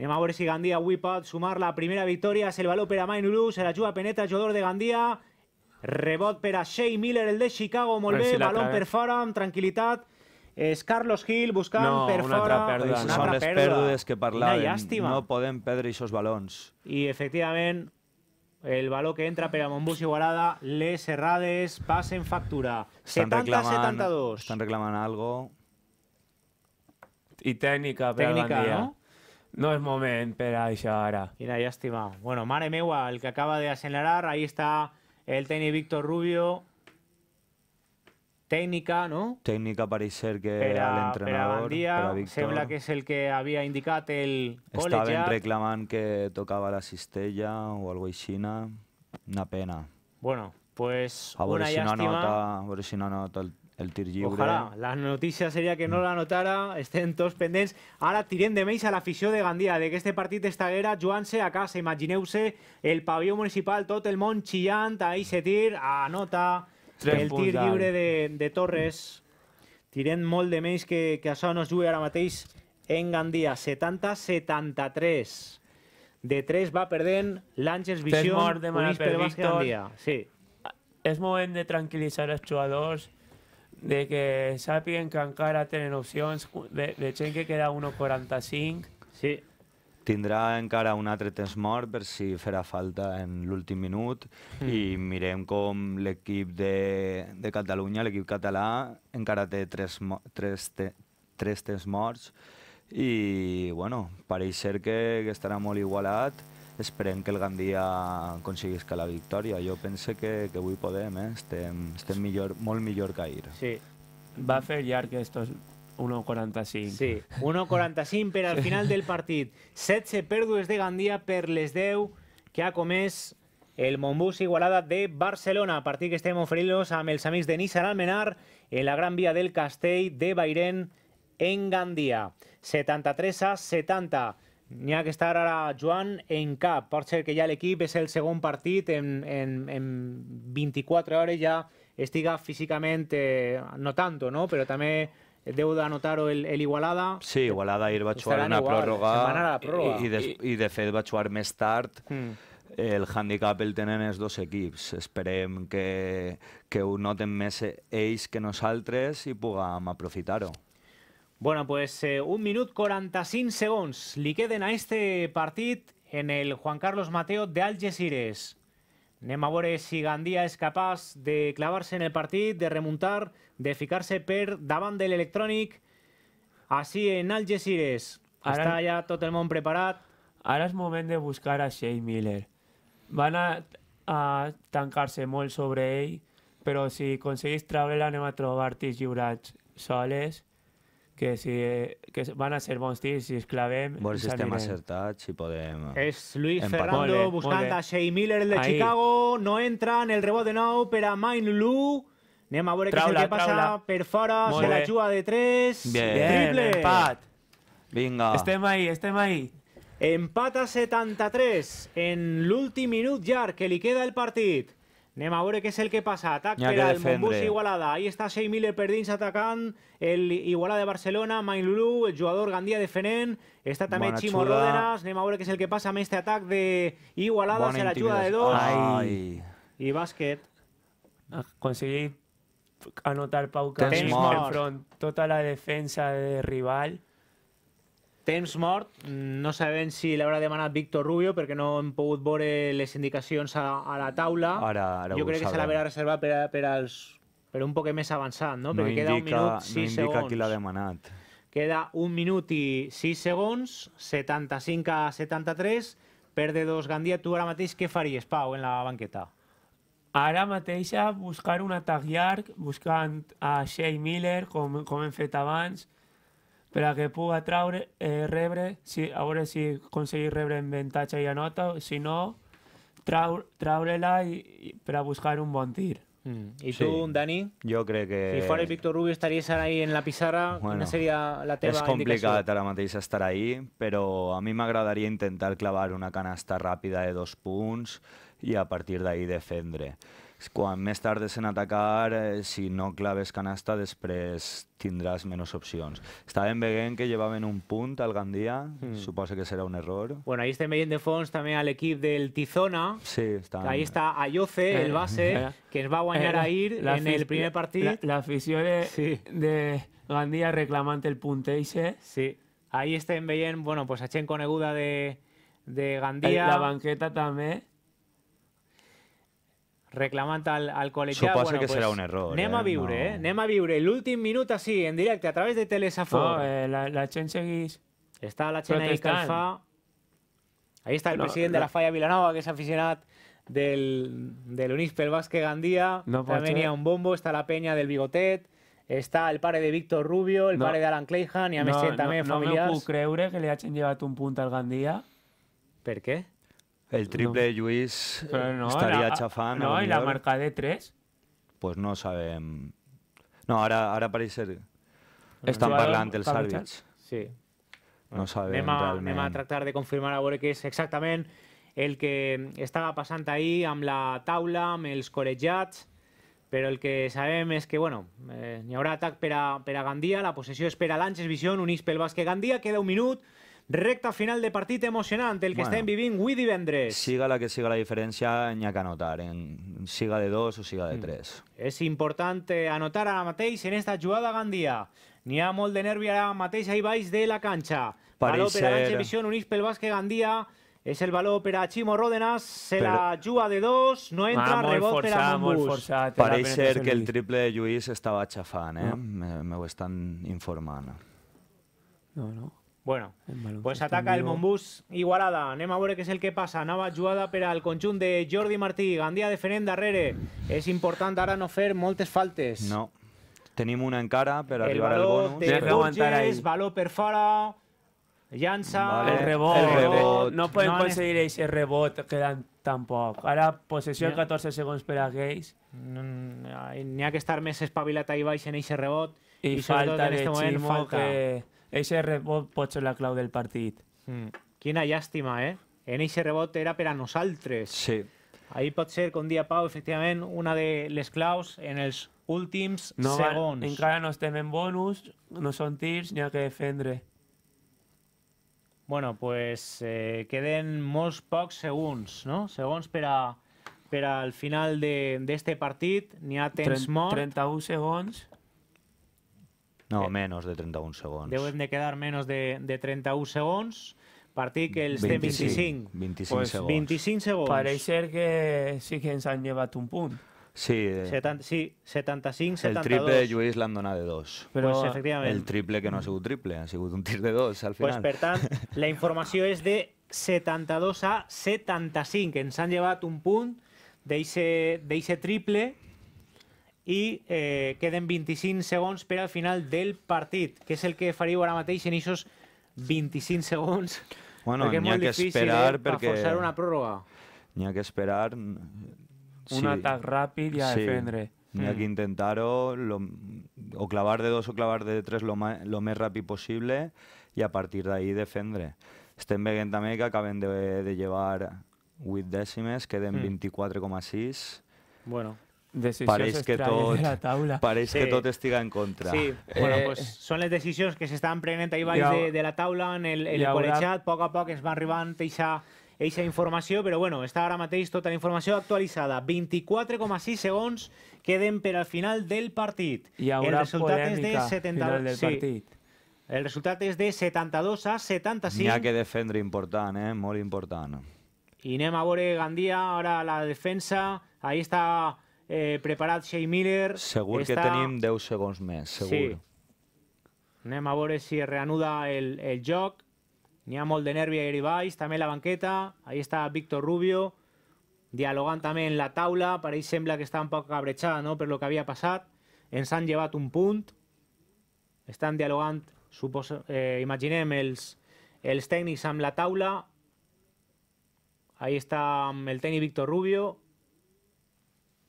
Anem a veure si Gandia avui pot sumar la primera victòria. És el valor per a Ulu, se la juga Peneta, jugador de Gandia. Rebot per a Shea Miller, el de Chicago, molt bé. Si Balón per fora, amb tranquil·litat. És Carlos Gil buscant no, per fora. Altra una altra són les pèrdues que parlàvem. No podem perdre aquests balons. I, efectivament, el valor que entra per a Montbus i Guarada, les errades passen factura. 70-72. Estan reclamant algo. I tècnica per tècnica, a Gandia. No? no és moment per a això ara. Quina llàstima. Bueno, mare meua, el que acaba d'accelerar, ahí està el tècnic Víctor Rubio, tècnica, no? Tècnica pareix ser que per a, l'entrenador, per, a Víctor... Sembla que és el que havia indicat el col·legiat. Estaven reclamant que tocava la cistella o alguna així, una pena. Bueno, pues a una si llàstima... anota, a veure si no anota el, el tir lliure. Ojalà, la notícia seria que no la notara, estem tots pendents. Ara tirem de més a l'afició de Gandia, de que este partit d'estaguera jugant-se a casa. Imagineu-se el pavió municipal, tot el món xillant, ahí se tir, anota... Tres el tir lliure de, de Torres, tirem molt de menys que, que això no es jugui ara mateix en Gandia. 70-73. De 3 va perdent l'Àngels Vision. mort de Manapel per Víctor. Gandia. Sí. És moment de tranquil·litzar els jugadors, de que sàpiguen que encara tenen opcions, de, de gent que queda 1.45. Sí tindrà encara un altre temps mort per si farà falta en l'últim minut mm. i mirem com l'equip de, de Catalunya, l'equip català, encara té tres, tres, te, tres temps morts i, bueno, pareix ser que, que estarà molt igualat esperem que el Gandia que la victòria. Jo pense que, que avui podem, eh? estem, estem millor, molt millor que ahir. Sí, va fer llarg aquests 1,45. Sí, 1,45 per al final del partit. 16 pèrdues de Gandia per les 10 que ha comès el Montbus Igualada de Barcelona. A partir que estem oferint-los amb els amics de Nissan Almenar en la Gran Via del Castell de Bairén en Gandia. 73 a 70. N'hi ha que estar ara Joan en cap. Pot ser que ja l'equip és el segon partit en, en, en 24 hores ja estiga físicament, eh, no tanto, no? però també Eh, deu de anotar el, el Igualada. Sí, Igualada ahir va jugar una igual, pròrroga, la pròrroga. I, i, de, i de fet va jugar més tard. Mm. El handicap el tenen els dos equips. Esperem que, que ho noten més ells que nosaltres i puguem aprofitar-ho. Bueno, pues eh, un minut 45 segons li queden a este partit en el Juan Carlos Mateo de Algeciras. Anem a veure si Gandia és capaç de clavar-se en el partit, de remuntar, de ficar-se per davant de l'electrònic. Així en Algeciras. Ara... Està ja tot el món preparat. Ara és moment de buscar a Shea Miller. Van a, a tancar-se molt sobre ell, però si aconseguís treure-la anem a trobar-t'hi lliurats soles que si que van a ser bons tirs, si es clavem... Bons si estem acertats, si podem... Eh, és Luis empatar. Ferrando molt bé, buscant a Shea Miller, el de Ahí. Chicago, no entra en el rebot de nou per a Main Lu. Anem a veure què és el que passa traula. per fora, molt se la juga de 3, Bien. triple. empat. Vinga. Estem ahí, estem ahí. Empat a 73 en l'últim minut llarg que li queda el partit. Anem a veure què és el que passa. Atac per al Montbus Igualada. Ahí està 6.000 perdins atacant el Igualada de Barcelona. Lulú, el jugador Gandia defenent. Està també Bona Ximo xuda. Rodenas. Anem a veure què és el que passa amb este atac de Igualada. Bona Se l'ajuda de dos. Ai. I bàsquet. Aconseguir anotar Pau Camí Tens front tota la defensa de rival. Temps mort, no sabem si l'haurà demanat Víctor Rubio perquè no hem pogut veure les indicacions a, a la taula. Ara, ara jo crec que se l'haurà reservat per, per, als, per un poc més avançat, no? Perquè no queda indica, un minut, sis no indica segons. qui l'ha demanat. Queda un minut i 6 segons, 75 a 73, perde dos Gandia. Tu ara mateix què faries, Pau, en la banqueta? Ara mateix buscar un atac llarg, buscant a Shea Miller, com, com hem fet abans, per a que puga traure, eh, rebre, si, a veure si aconseguir rebre en avantatge i anota, si no, trau, traure-la i, i, per a buscar un bon tir. Mm. ¿Y sí. tú, Dani? Yo creo que... Si fuera Víctor Rubio, ara ahí en la pizarra, bueno, quina sería la teva És complicat indicació? ara mateix estar ahí, però a mi m'agradaria intentar clavar una canasta ràpida de dos punts i a partir d'ahí defendre quan més tard és en atacar, eh, si no claves canasta, després tindràs menys opcions. Estàvem veient que llevaven un punt al Gandia, mm. suposa que serà un error. Bueno, ahí estem veient de fons també a l'equip del Tizona. Sí, estan... Ahí està Ayoce, eh, el base, eh, que ens va guanyar eh, ahir en el primer partit. L'afició la, de, sí. de Gandia reclamant el punt eixe. Sí, ahí estem veient, bueno, pues a gent coneguda de, de Gandia. La banqueta també reclamant al, al col·legiat... Suposa bueno, que pues, serà un error. Anem eh? a viure, no. eh? Anem a viure. L'últim minut així, en directe, a través de Telesafor. No, eh, la, la gent segueix... Està la gent ahí que el fa... Ahí está el no, presidente no. de la Falla Vilanova, que es aficionado del, del Unispel Vázquez Gandía. No También venía un bombo, está la peña del Bigotet, està el pare de Víctor Rubio, el no. pare d'Alan Clayhan, i a més no, gent també no, familiars. No m'ho puc creure que li hagin llevat un punt al Gandia. Per què? El triple de Lluís no, estaria la, xafant. No, i la marca de 3? Pues no sabem. No, ara, ara pareix ser... Estan parlant els àrbits. Sí. No sabem anem a, realment. Anem a tractar de confirmar a veure què és exactament el que estava passant ahir amb la taula, amb els col·legiats, però el que sabem és que bueno, eh, hi haurà atac per a, per a Gandia, la possessió és per a l'Anxes Vision, unís pel bàsquet Gandia, queda un minut, Recta final de partido emocionante. el que está en Vivín, Widi Vendres. Siga la que siga la diferencia, ni que anotar, en, siga de dos o siga de mm. tres. Es importante anotar a Mateis en esta jugada a Ni a molde de nervi a mateix ahí de la cancha. Parece. per misión Unispe unís Gandía Gandía. Es el baló para Chimo Ródenas, se la ayuda de dos, no entra, ah, rebote Parece ser que el triple de Lluís estaba chafán, eh? Me, me a No, no. Bueno, pues ataca el Montbus Igualada. Anem a veure què és el que passa. Nava jugada per al conjunt de Jordi Martí. Gandia defendent darrere. És important ara no fer moltes faltes. No. Tenim una encara per arribar al bonus. El baló de Burges, baló per fora, llança... Vale. El rebot. El rebot. No podem no aconseguir aquest rebot quedant poc. Ara, possessió de 14 segons per a Geis. N'hi ha que estar més espavilat ahí baix en aquest rebot. I, I falta en Chimo, moment, falta... que Eixe rebot pot ser la clau del partit. Mm. Quina llàstima, eh? En eixe rebot era per a nosaltres. Sí. Ahí pot ser, com dia Pau, efectivament, una de les claus en els últims no, segons. Encara no estem en bonus, no són tirs, n'hi ha que defendre. Bueno, pues eh, queden molts pocs segons, no? Segons per, a, per al final d'este partit. N'hi ha temps Tren, mort. 31 segons. No, eh, menos de 31 segons. Deuen de quedar menos de, de 31 segons. Partit que els 25, 25. 25 pues, segons. 25 segons. Pareix ser que sí que ens han llevat un punt. Sí. Eh. sí, 75, 72. El triple de Lluís l'han donat de dos. Però pues, efectivament. El triple que no ha sigut triple, ha sigut un tir de dos al final. Pues, per tant, la informació és de 72 a 75. Ens han llevat un punt d'eixe triple i eh, queden 25 segons per al final del partit, que és el que faríeu ara mateix en aquests 25 segons. Bueno, n'hi ha que eh, esperar eh, perquè... forçar una pròrroga. N'hi ha que esperar... Sí. Un atac ràpid i a sí. defendre. N'hi ha mm. que intentar-ho, o clavar de dos o clavar de tres lo, lo més ràpid possible i a partir d'ahí defendre. Estem veient també que acaben de, de llevar 8 dècimes, queden mm. 24,6. Bueno, Decisions pareix que tot, de la taula. Pareix sí. que tot estiga en contra. Sí, eh, bueno, pues, són les decisions que s'estan prenent ahir baix ha, de, de la taula, en el, en el col·legiat, poc a poc es va arribant eixa, eixa informació, però bueno, està ara mateix tota la informació actualitzada. 24,6 segons queden per al final del partit. Hi haurà el resultat és de 70... final del sí. partit. El resultat és de 72 a 75. N'hi ha que defendre important, eh? Molt important. I anem a veure Gandia, ara la defensa. Ahí està eh, preparat Shea Miller. Segur està... que tenim 10 segons més, segur. Sí. Anem a veure si es reanuda el, el joc. N'hi ha molt de nervi a baix, també la banqueta. Ahí està Víctor Rubio, dialogant també en la taula. Per ell sembla que està un poc abretxada no? per lo que havia passat. Ens han llevat un punt. Estan dialogant, suposo, eh, imaginem, els, els tècnics amb la taula. Ahí està el tècnic Víctor Rubio,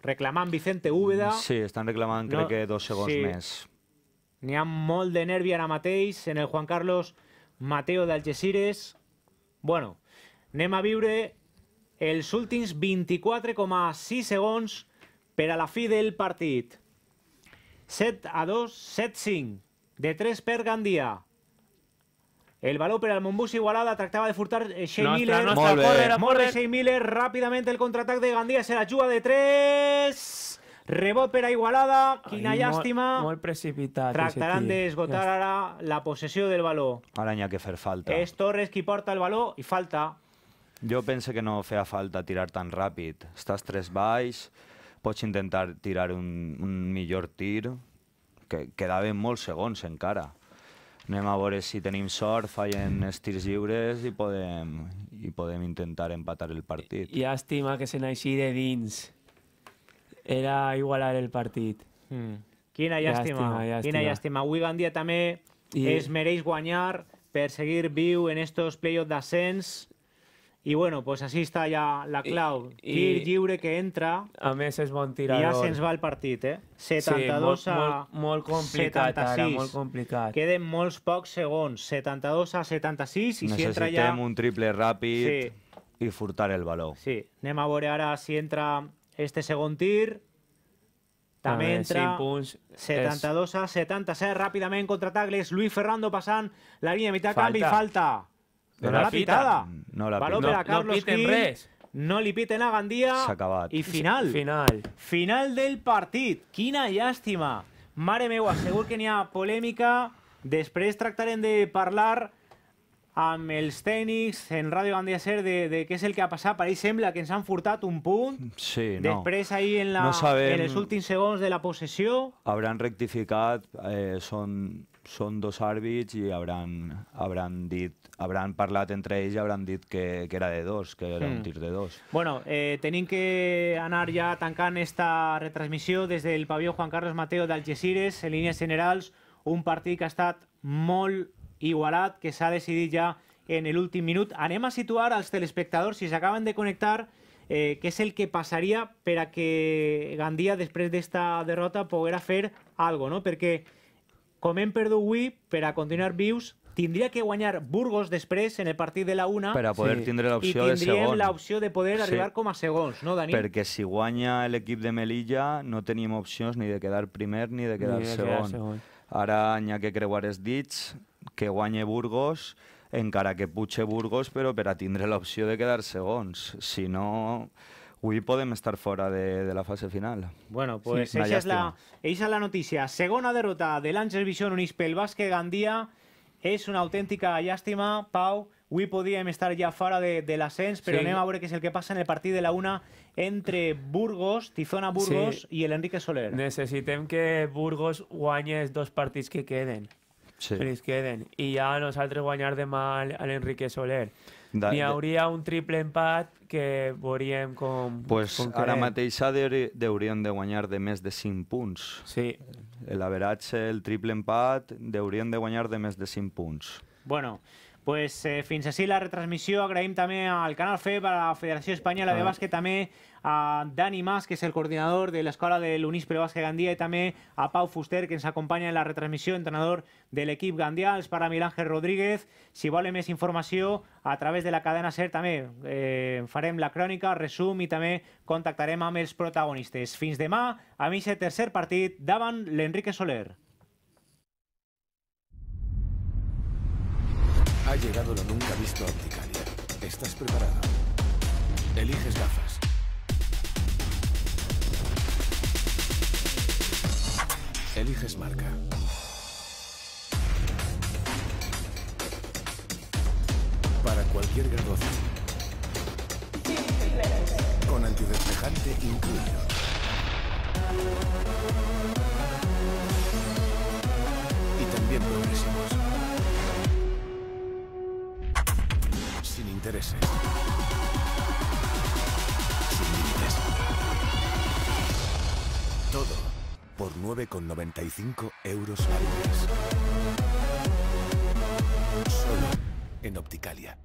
reclamant Vicente Úbeda. Mm, sí, estan reclamant crec que dos segons sí. més. N'hi ha molt de nervi ara mateix en el Juan Carlos Mateo d'Algesires. Bueno, anem a viure els últims 24,6 segons per a la fi del partit. 7 a 2, 7 5. De 3 per Gandia. El baló per al Mombus Igualada tractava de furtar eh, Shea nostra, Miller. Nostra, molt corre, bé. Corre, Shea Miller, rápidamente el contraatac de se la juga de 3... Rebot per a Igualada, quina Ai, llàstima. Molt, molt precipitat. Tractaran d'esgotar ara la possessió del baló. Ara n'hi ha que fer falta. És Torres qui porta el baló i falta. Jo pense que no feia falta tirar tan ràpid. Estàs tres baix, pots intentar tirar un, un millor tir, que quedaven molts segons encara anem a veure si tenim sort, fallen els lliures i podem, i podem intentar empatar el partit. estima que se n'així de dins. Era igualar el partit. Mm. Quina llàstima, llàstima, llàstima. quina llàstima. Avui Gandia també I... es mereix guanyar per seguir viu en estos play-offs d'ascens i bueno, pues així està ja la clau. I, Tir i, lliure que entra. A més, és bon tirador. I ja se'ns va el partit, eh? 72 sí, molt, a... Molt, molt complicat 76. ara, molt complicat. Queden molts pocs segons. 72 a 76 i Necessitem si entra ja... un triple ràpid sí. i furtar el baló. Sí, anem a veure ara si entra este segon tir. També entra punts, 72 és... a 77. Ràpidament, contraatac, Luis Ferrando passant la línia de mitjà. falta. canvi, falta. Dona la, la pitada. No la Baló per no, no piten Gil. res. No li piten a Gandia. S'ha acabat. I final. Final. Final del partit. Quina llàstima. Mare meva, segur que n'hi ha polèmica. Després tractarem de parlar amb els tècnics en Ràdio Gandia Ser de, de què és el que ha passat. Per ell sembla que ens han furtat un punt. Sí, no. Després, ahir, en, la, no sabem... en els últims segons de la possessió... Hauran rectificat, eh, són són dos àrbits i hauran, hauran, dit, hauran parlat entre ells i hauran dit que, que era de dos, que era mm. un hmm. tir de dos. Bueno, eh, tenim que anar ja tancant esta retransmissió des del pavió Juan Carlos Mateo d'Algeciras, en línies generals, un partit que ha estat molt igualat, que s'ha decidit ja en l'últim minut. Anem a situar als telespectadors, si s'acaben de connectar, eh, què és el que passaria per a que Gandia, després d'esta derrota, poguera fer alguna cosa, no? Perquè com hem perdut avui, per a continuar vius, tindria que guanyar Burgos després en el partit de la una per a poder sí. tindre l'opció de segon. I tindríem l'opció de poder sí. arribar com a segons, no, Dani? Perquè si guanya l'equip de Melilla no tenim opcions ni de quedar primer ni de quedar, ni de segon. quedar segon. Ara n'hi ha que creuar els dits, que guanye Burgos, encara que puja Burgos, però per a tindre l'opció de quedar segons. Si no, Hoy podemos estar fora de, de la fase final. Bueno, pues sí, esa, es la, eixa es la noticia. Segona derrota de l'Àngel Vision Unispel pel bàsquet Gandia. Es una auténtica lástima, Pau. Hoy podíamos estar ja fora de, de la SENS, però sí. anem a veure què es el que passa en el partit de la una entre Burgos, Tizona Burgos sí. el Enrique Soler. Necessitem que Burgos guanyi dos partits que queden. Sí. Que queden. I ja nosaltres guanyar mal al Enrique Soler. De, hi hauria un triple empat que veuríem com... Pues com ara quedem. mateix deurien de guanyar de més de 5 punts. Sí. Eh, l'averatge, el triple empat, deurien de guanyar de més de 5 punts. Bueno, pues, eh, fins així la retransmissió. Agraïm també al Canal Fe, a la Federació Espanyola de ah. Bàsquet també, a Dani Mas, que es el coordinador de la escuela del Unispre Bàsquet Gandía y también a Pau Fuster, que nos acompaña en la retransmisión entrenador del equipo gandial para Miguel Ángel Rodríguez. Si vale más información, a través de la cadena SER también eh, la crónica, resum y también contactaremos a los protagonistas. Fins de más a mí se tercer partido Le Enrique Soler. Ha llegado lo nunca visto ¿Estás preparado? Eliges gafas marca. Para cualquier graduación. Con antidespejante incluido. Y también progresivos. Sin intereses. por 9,95 euros al Solo en Opticalia.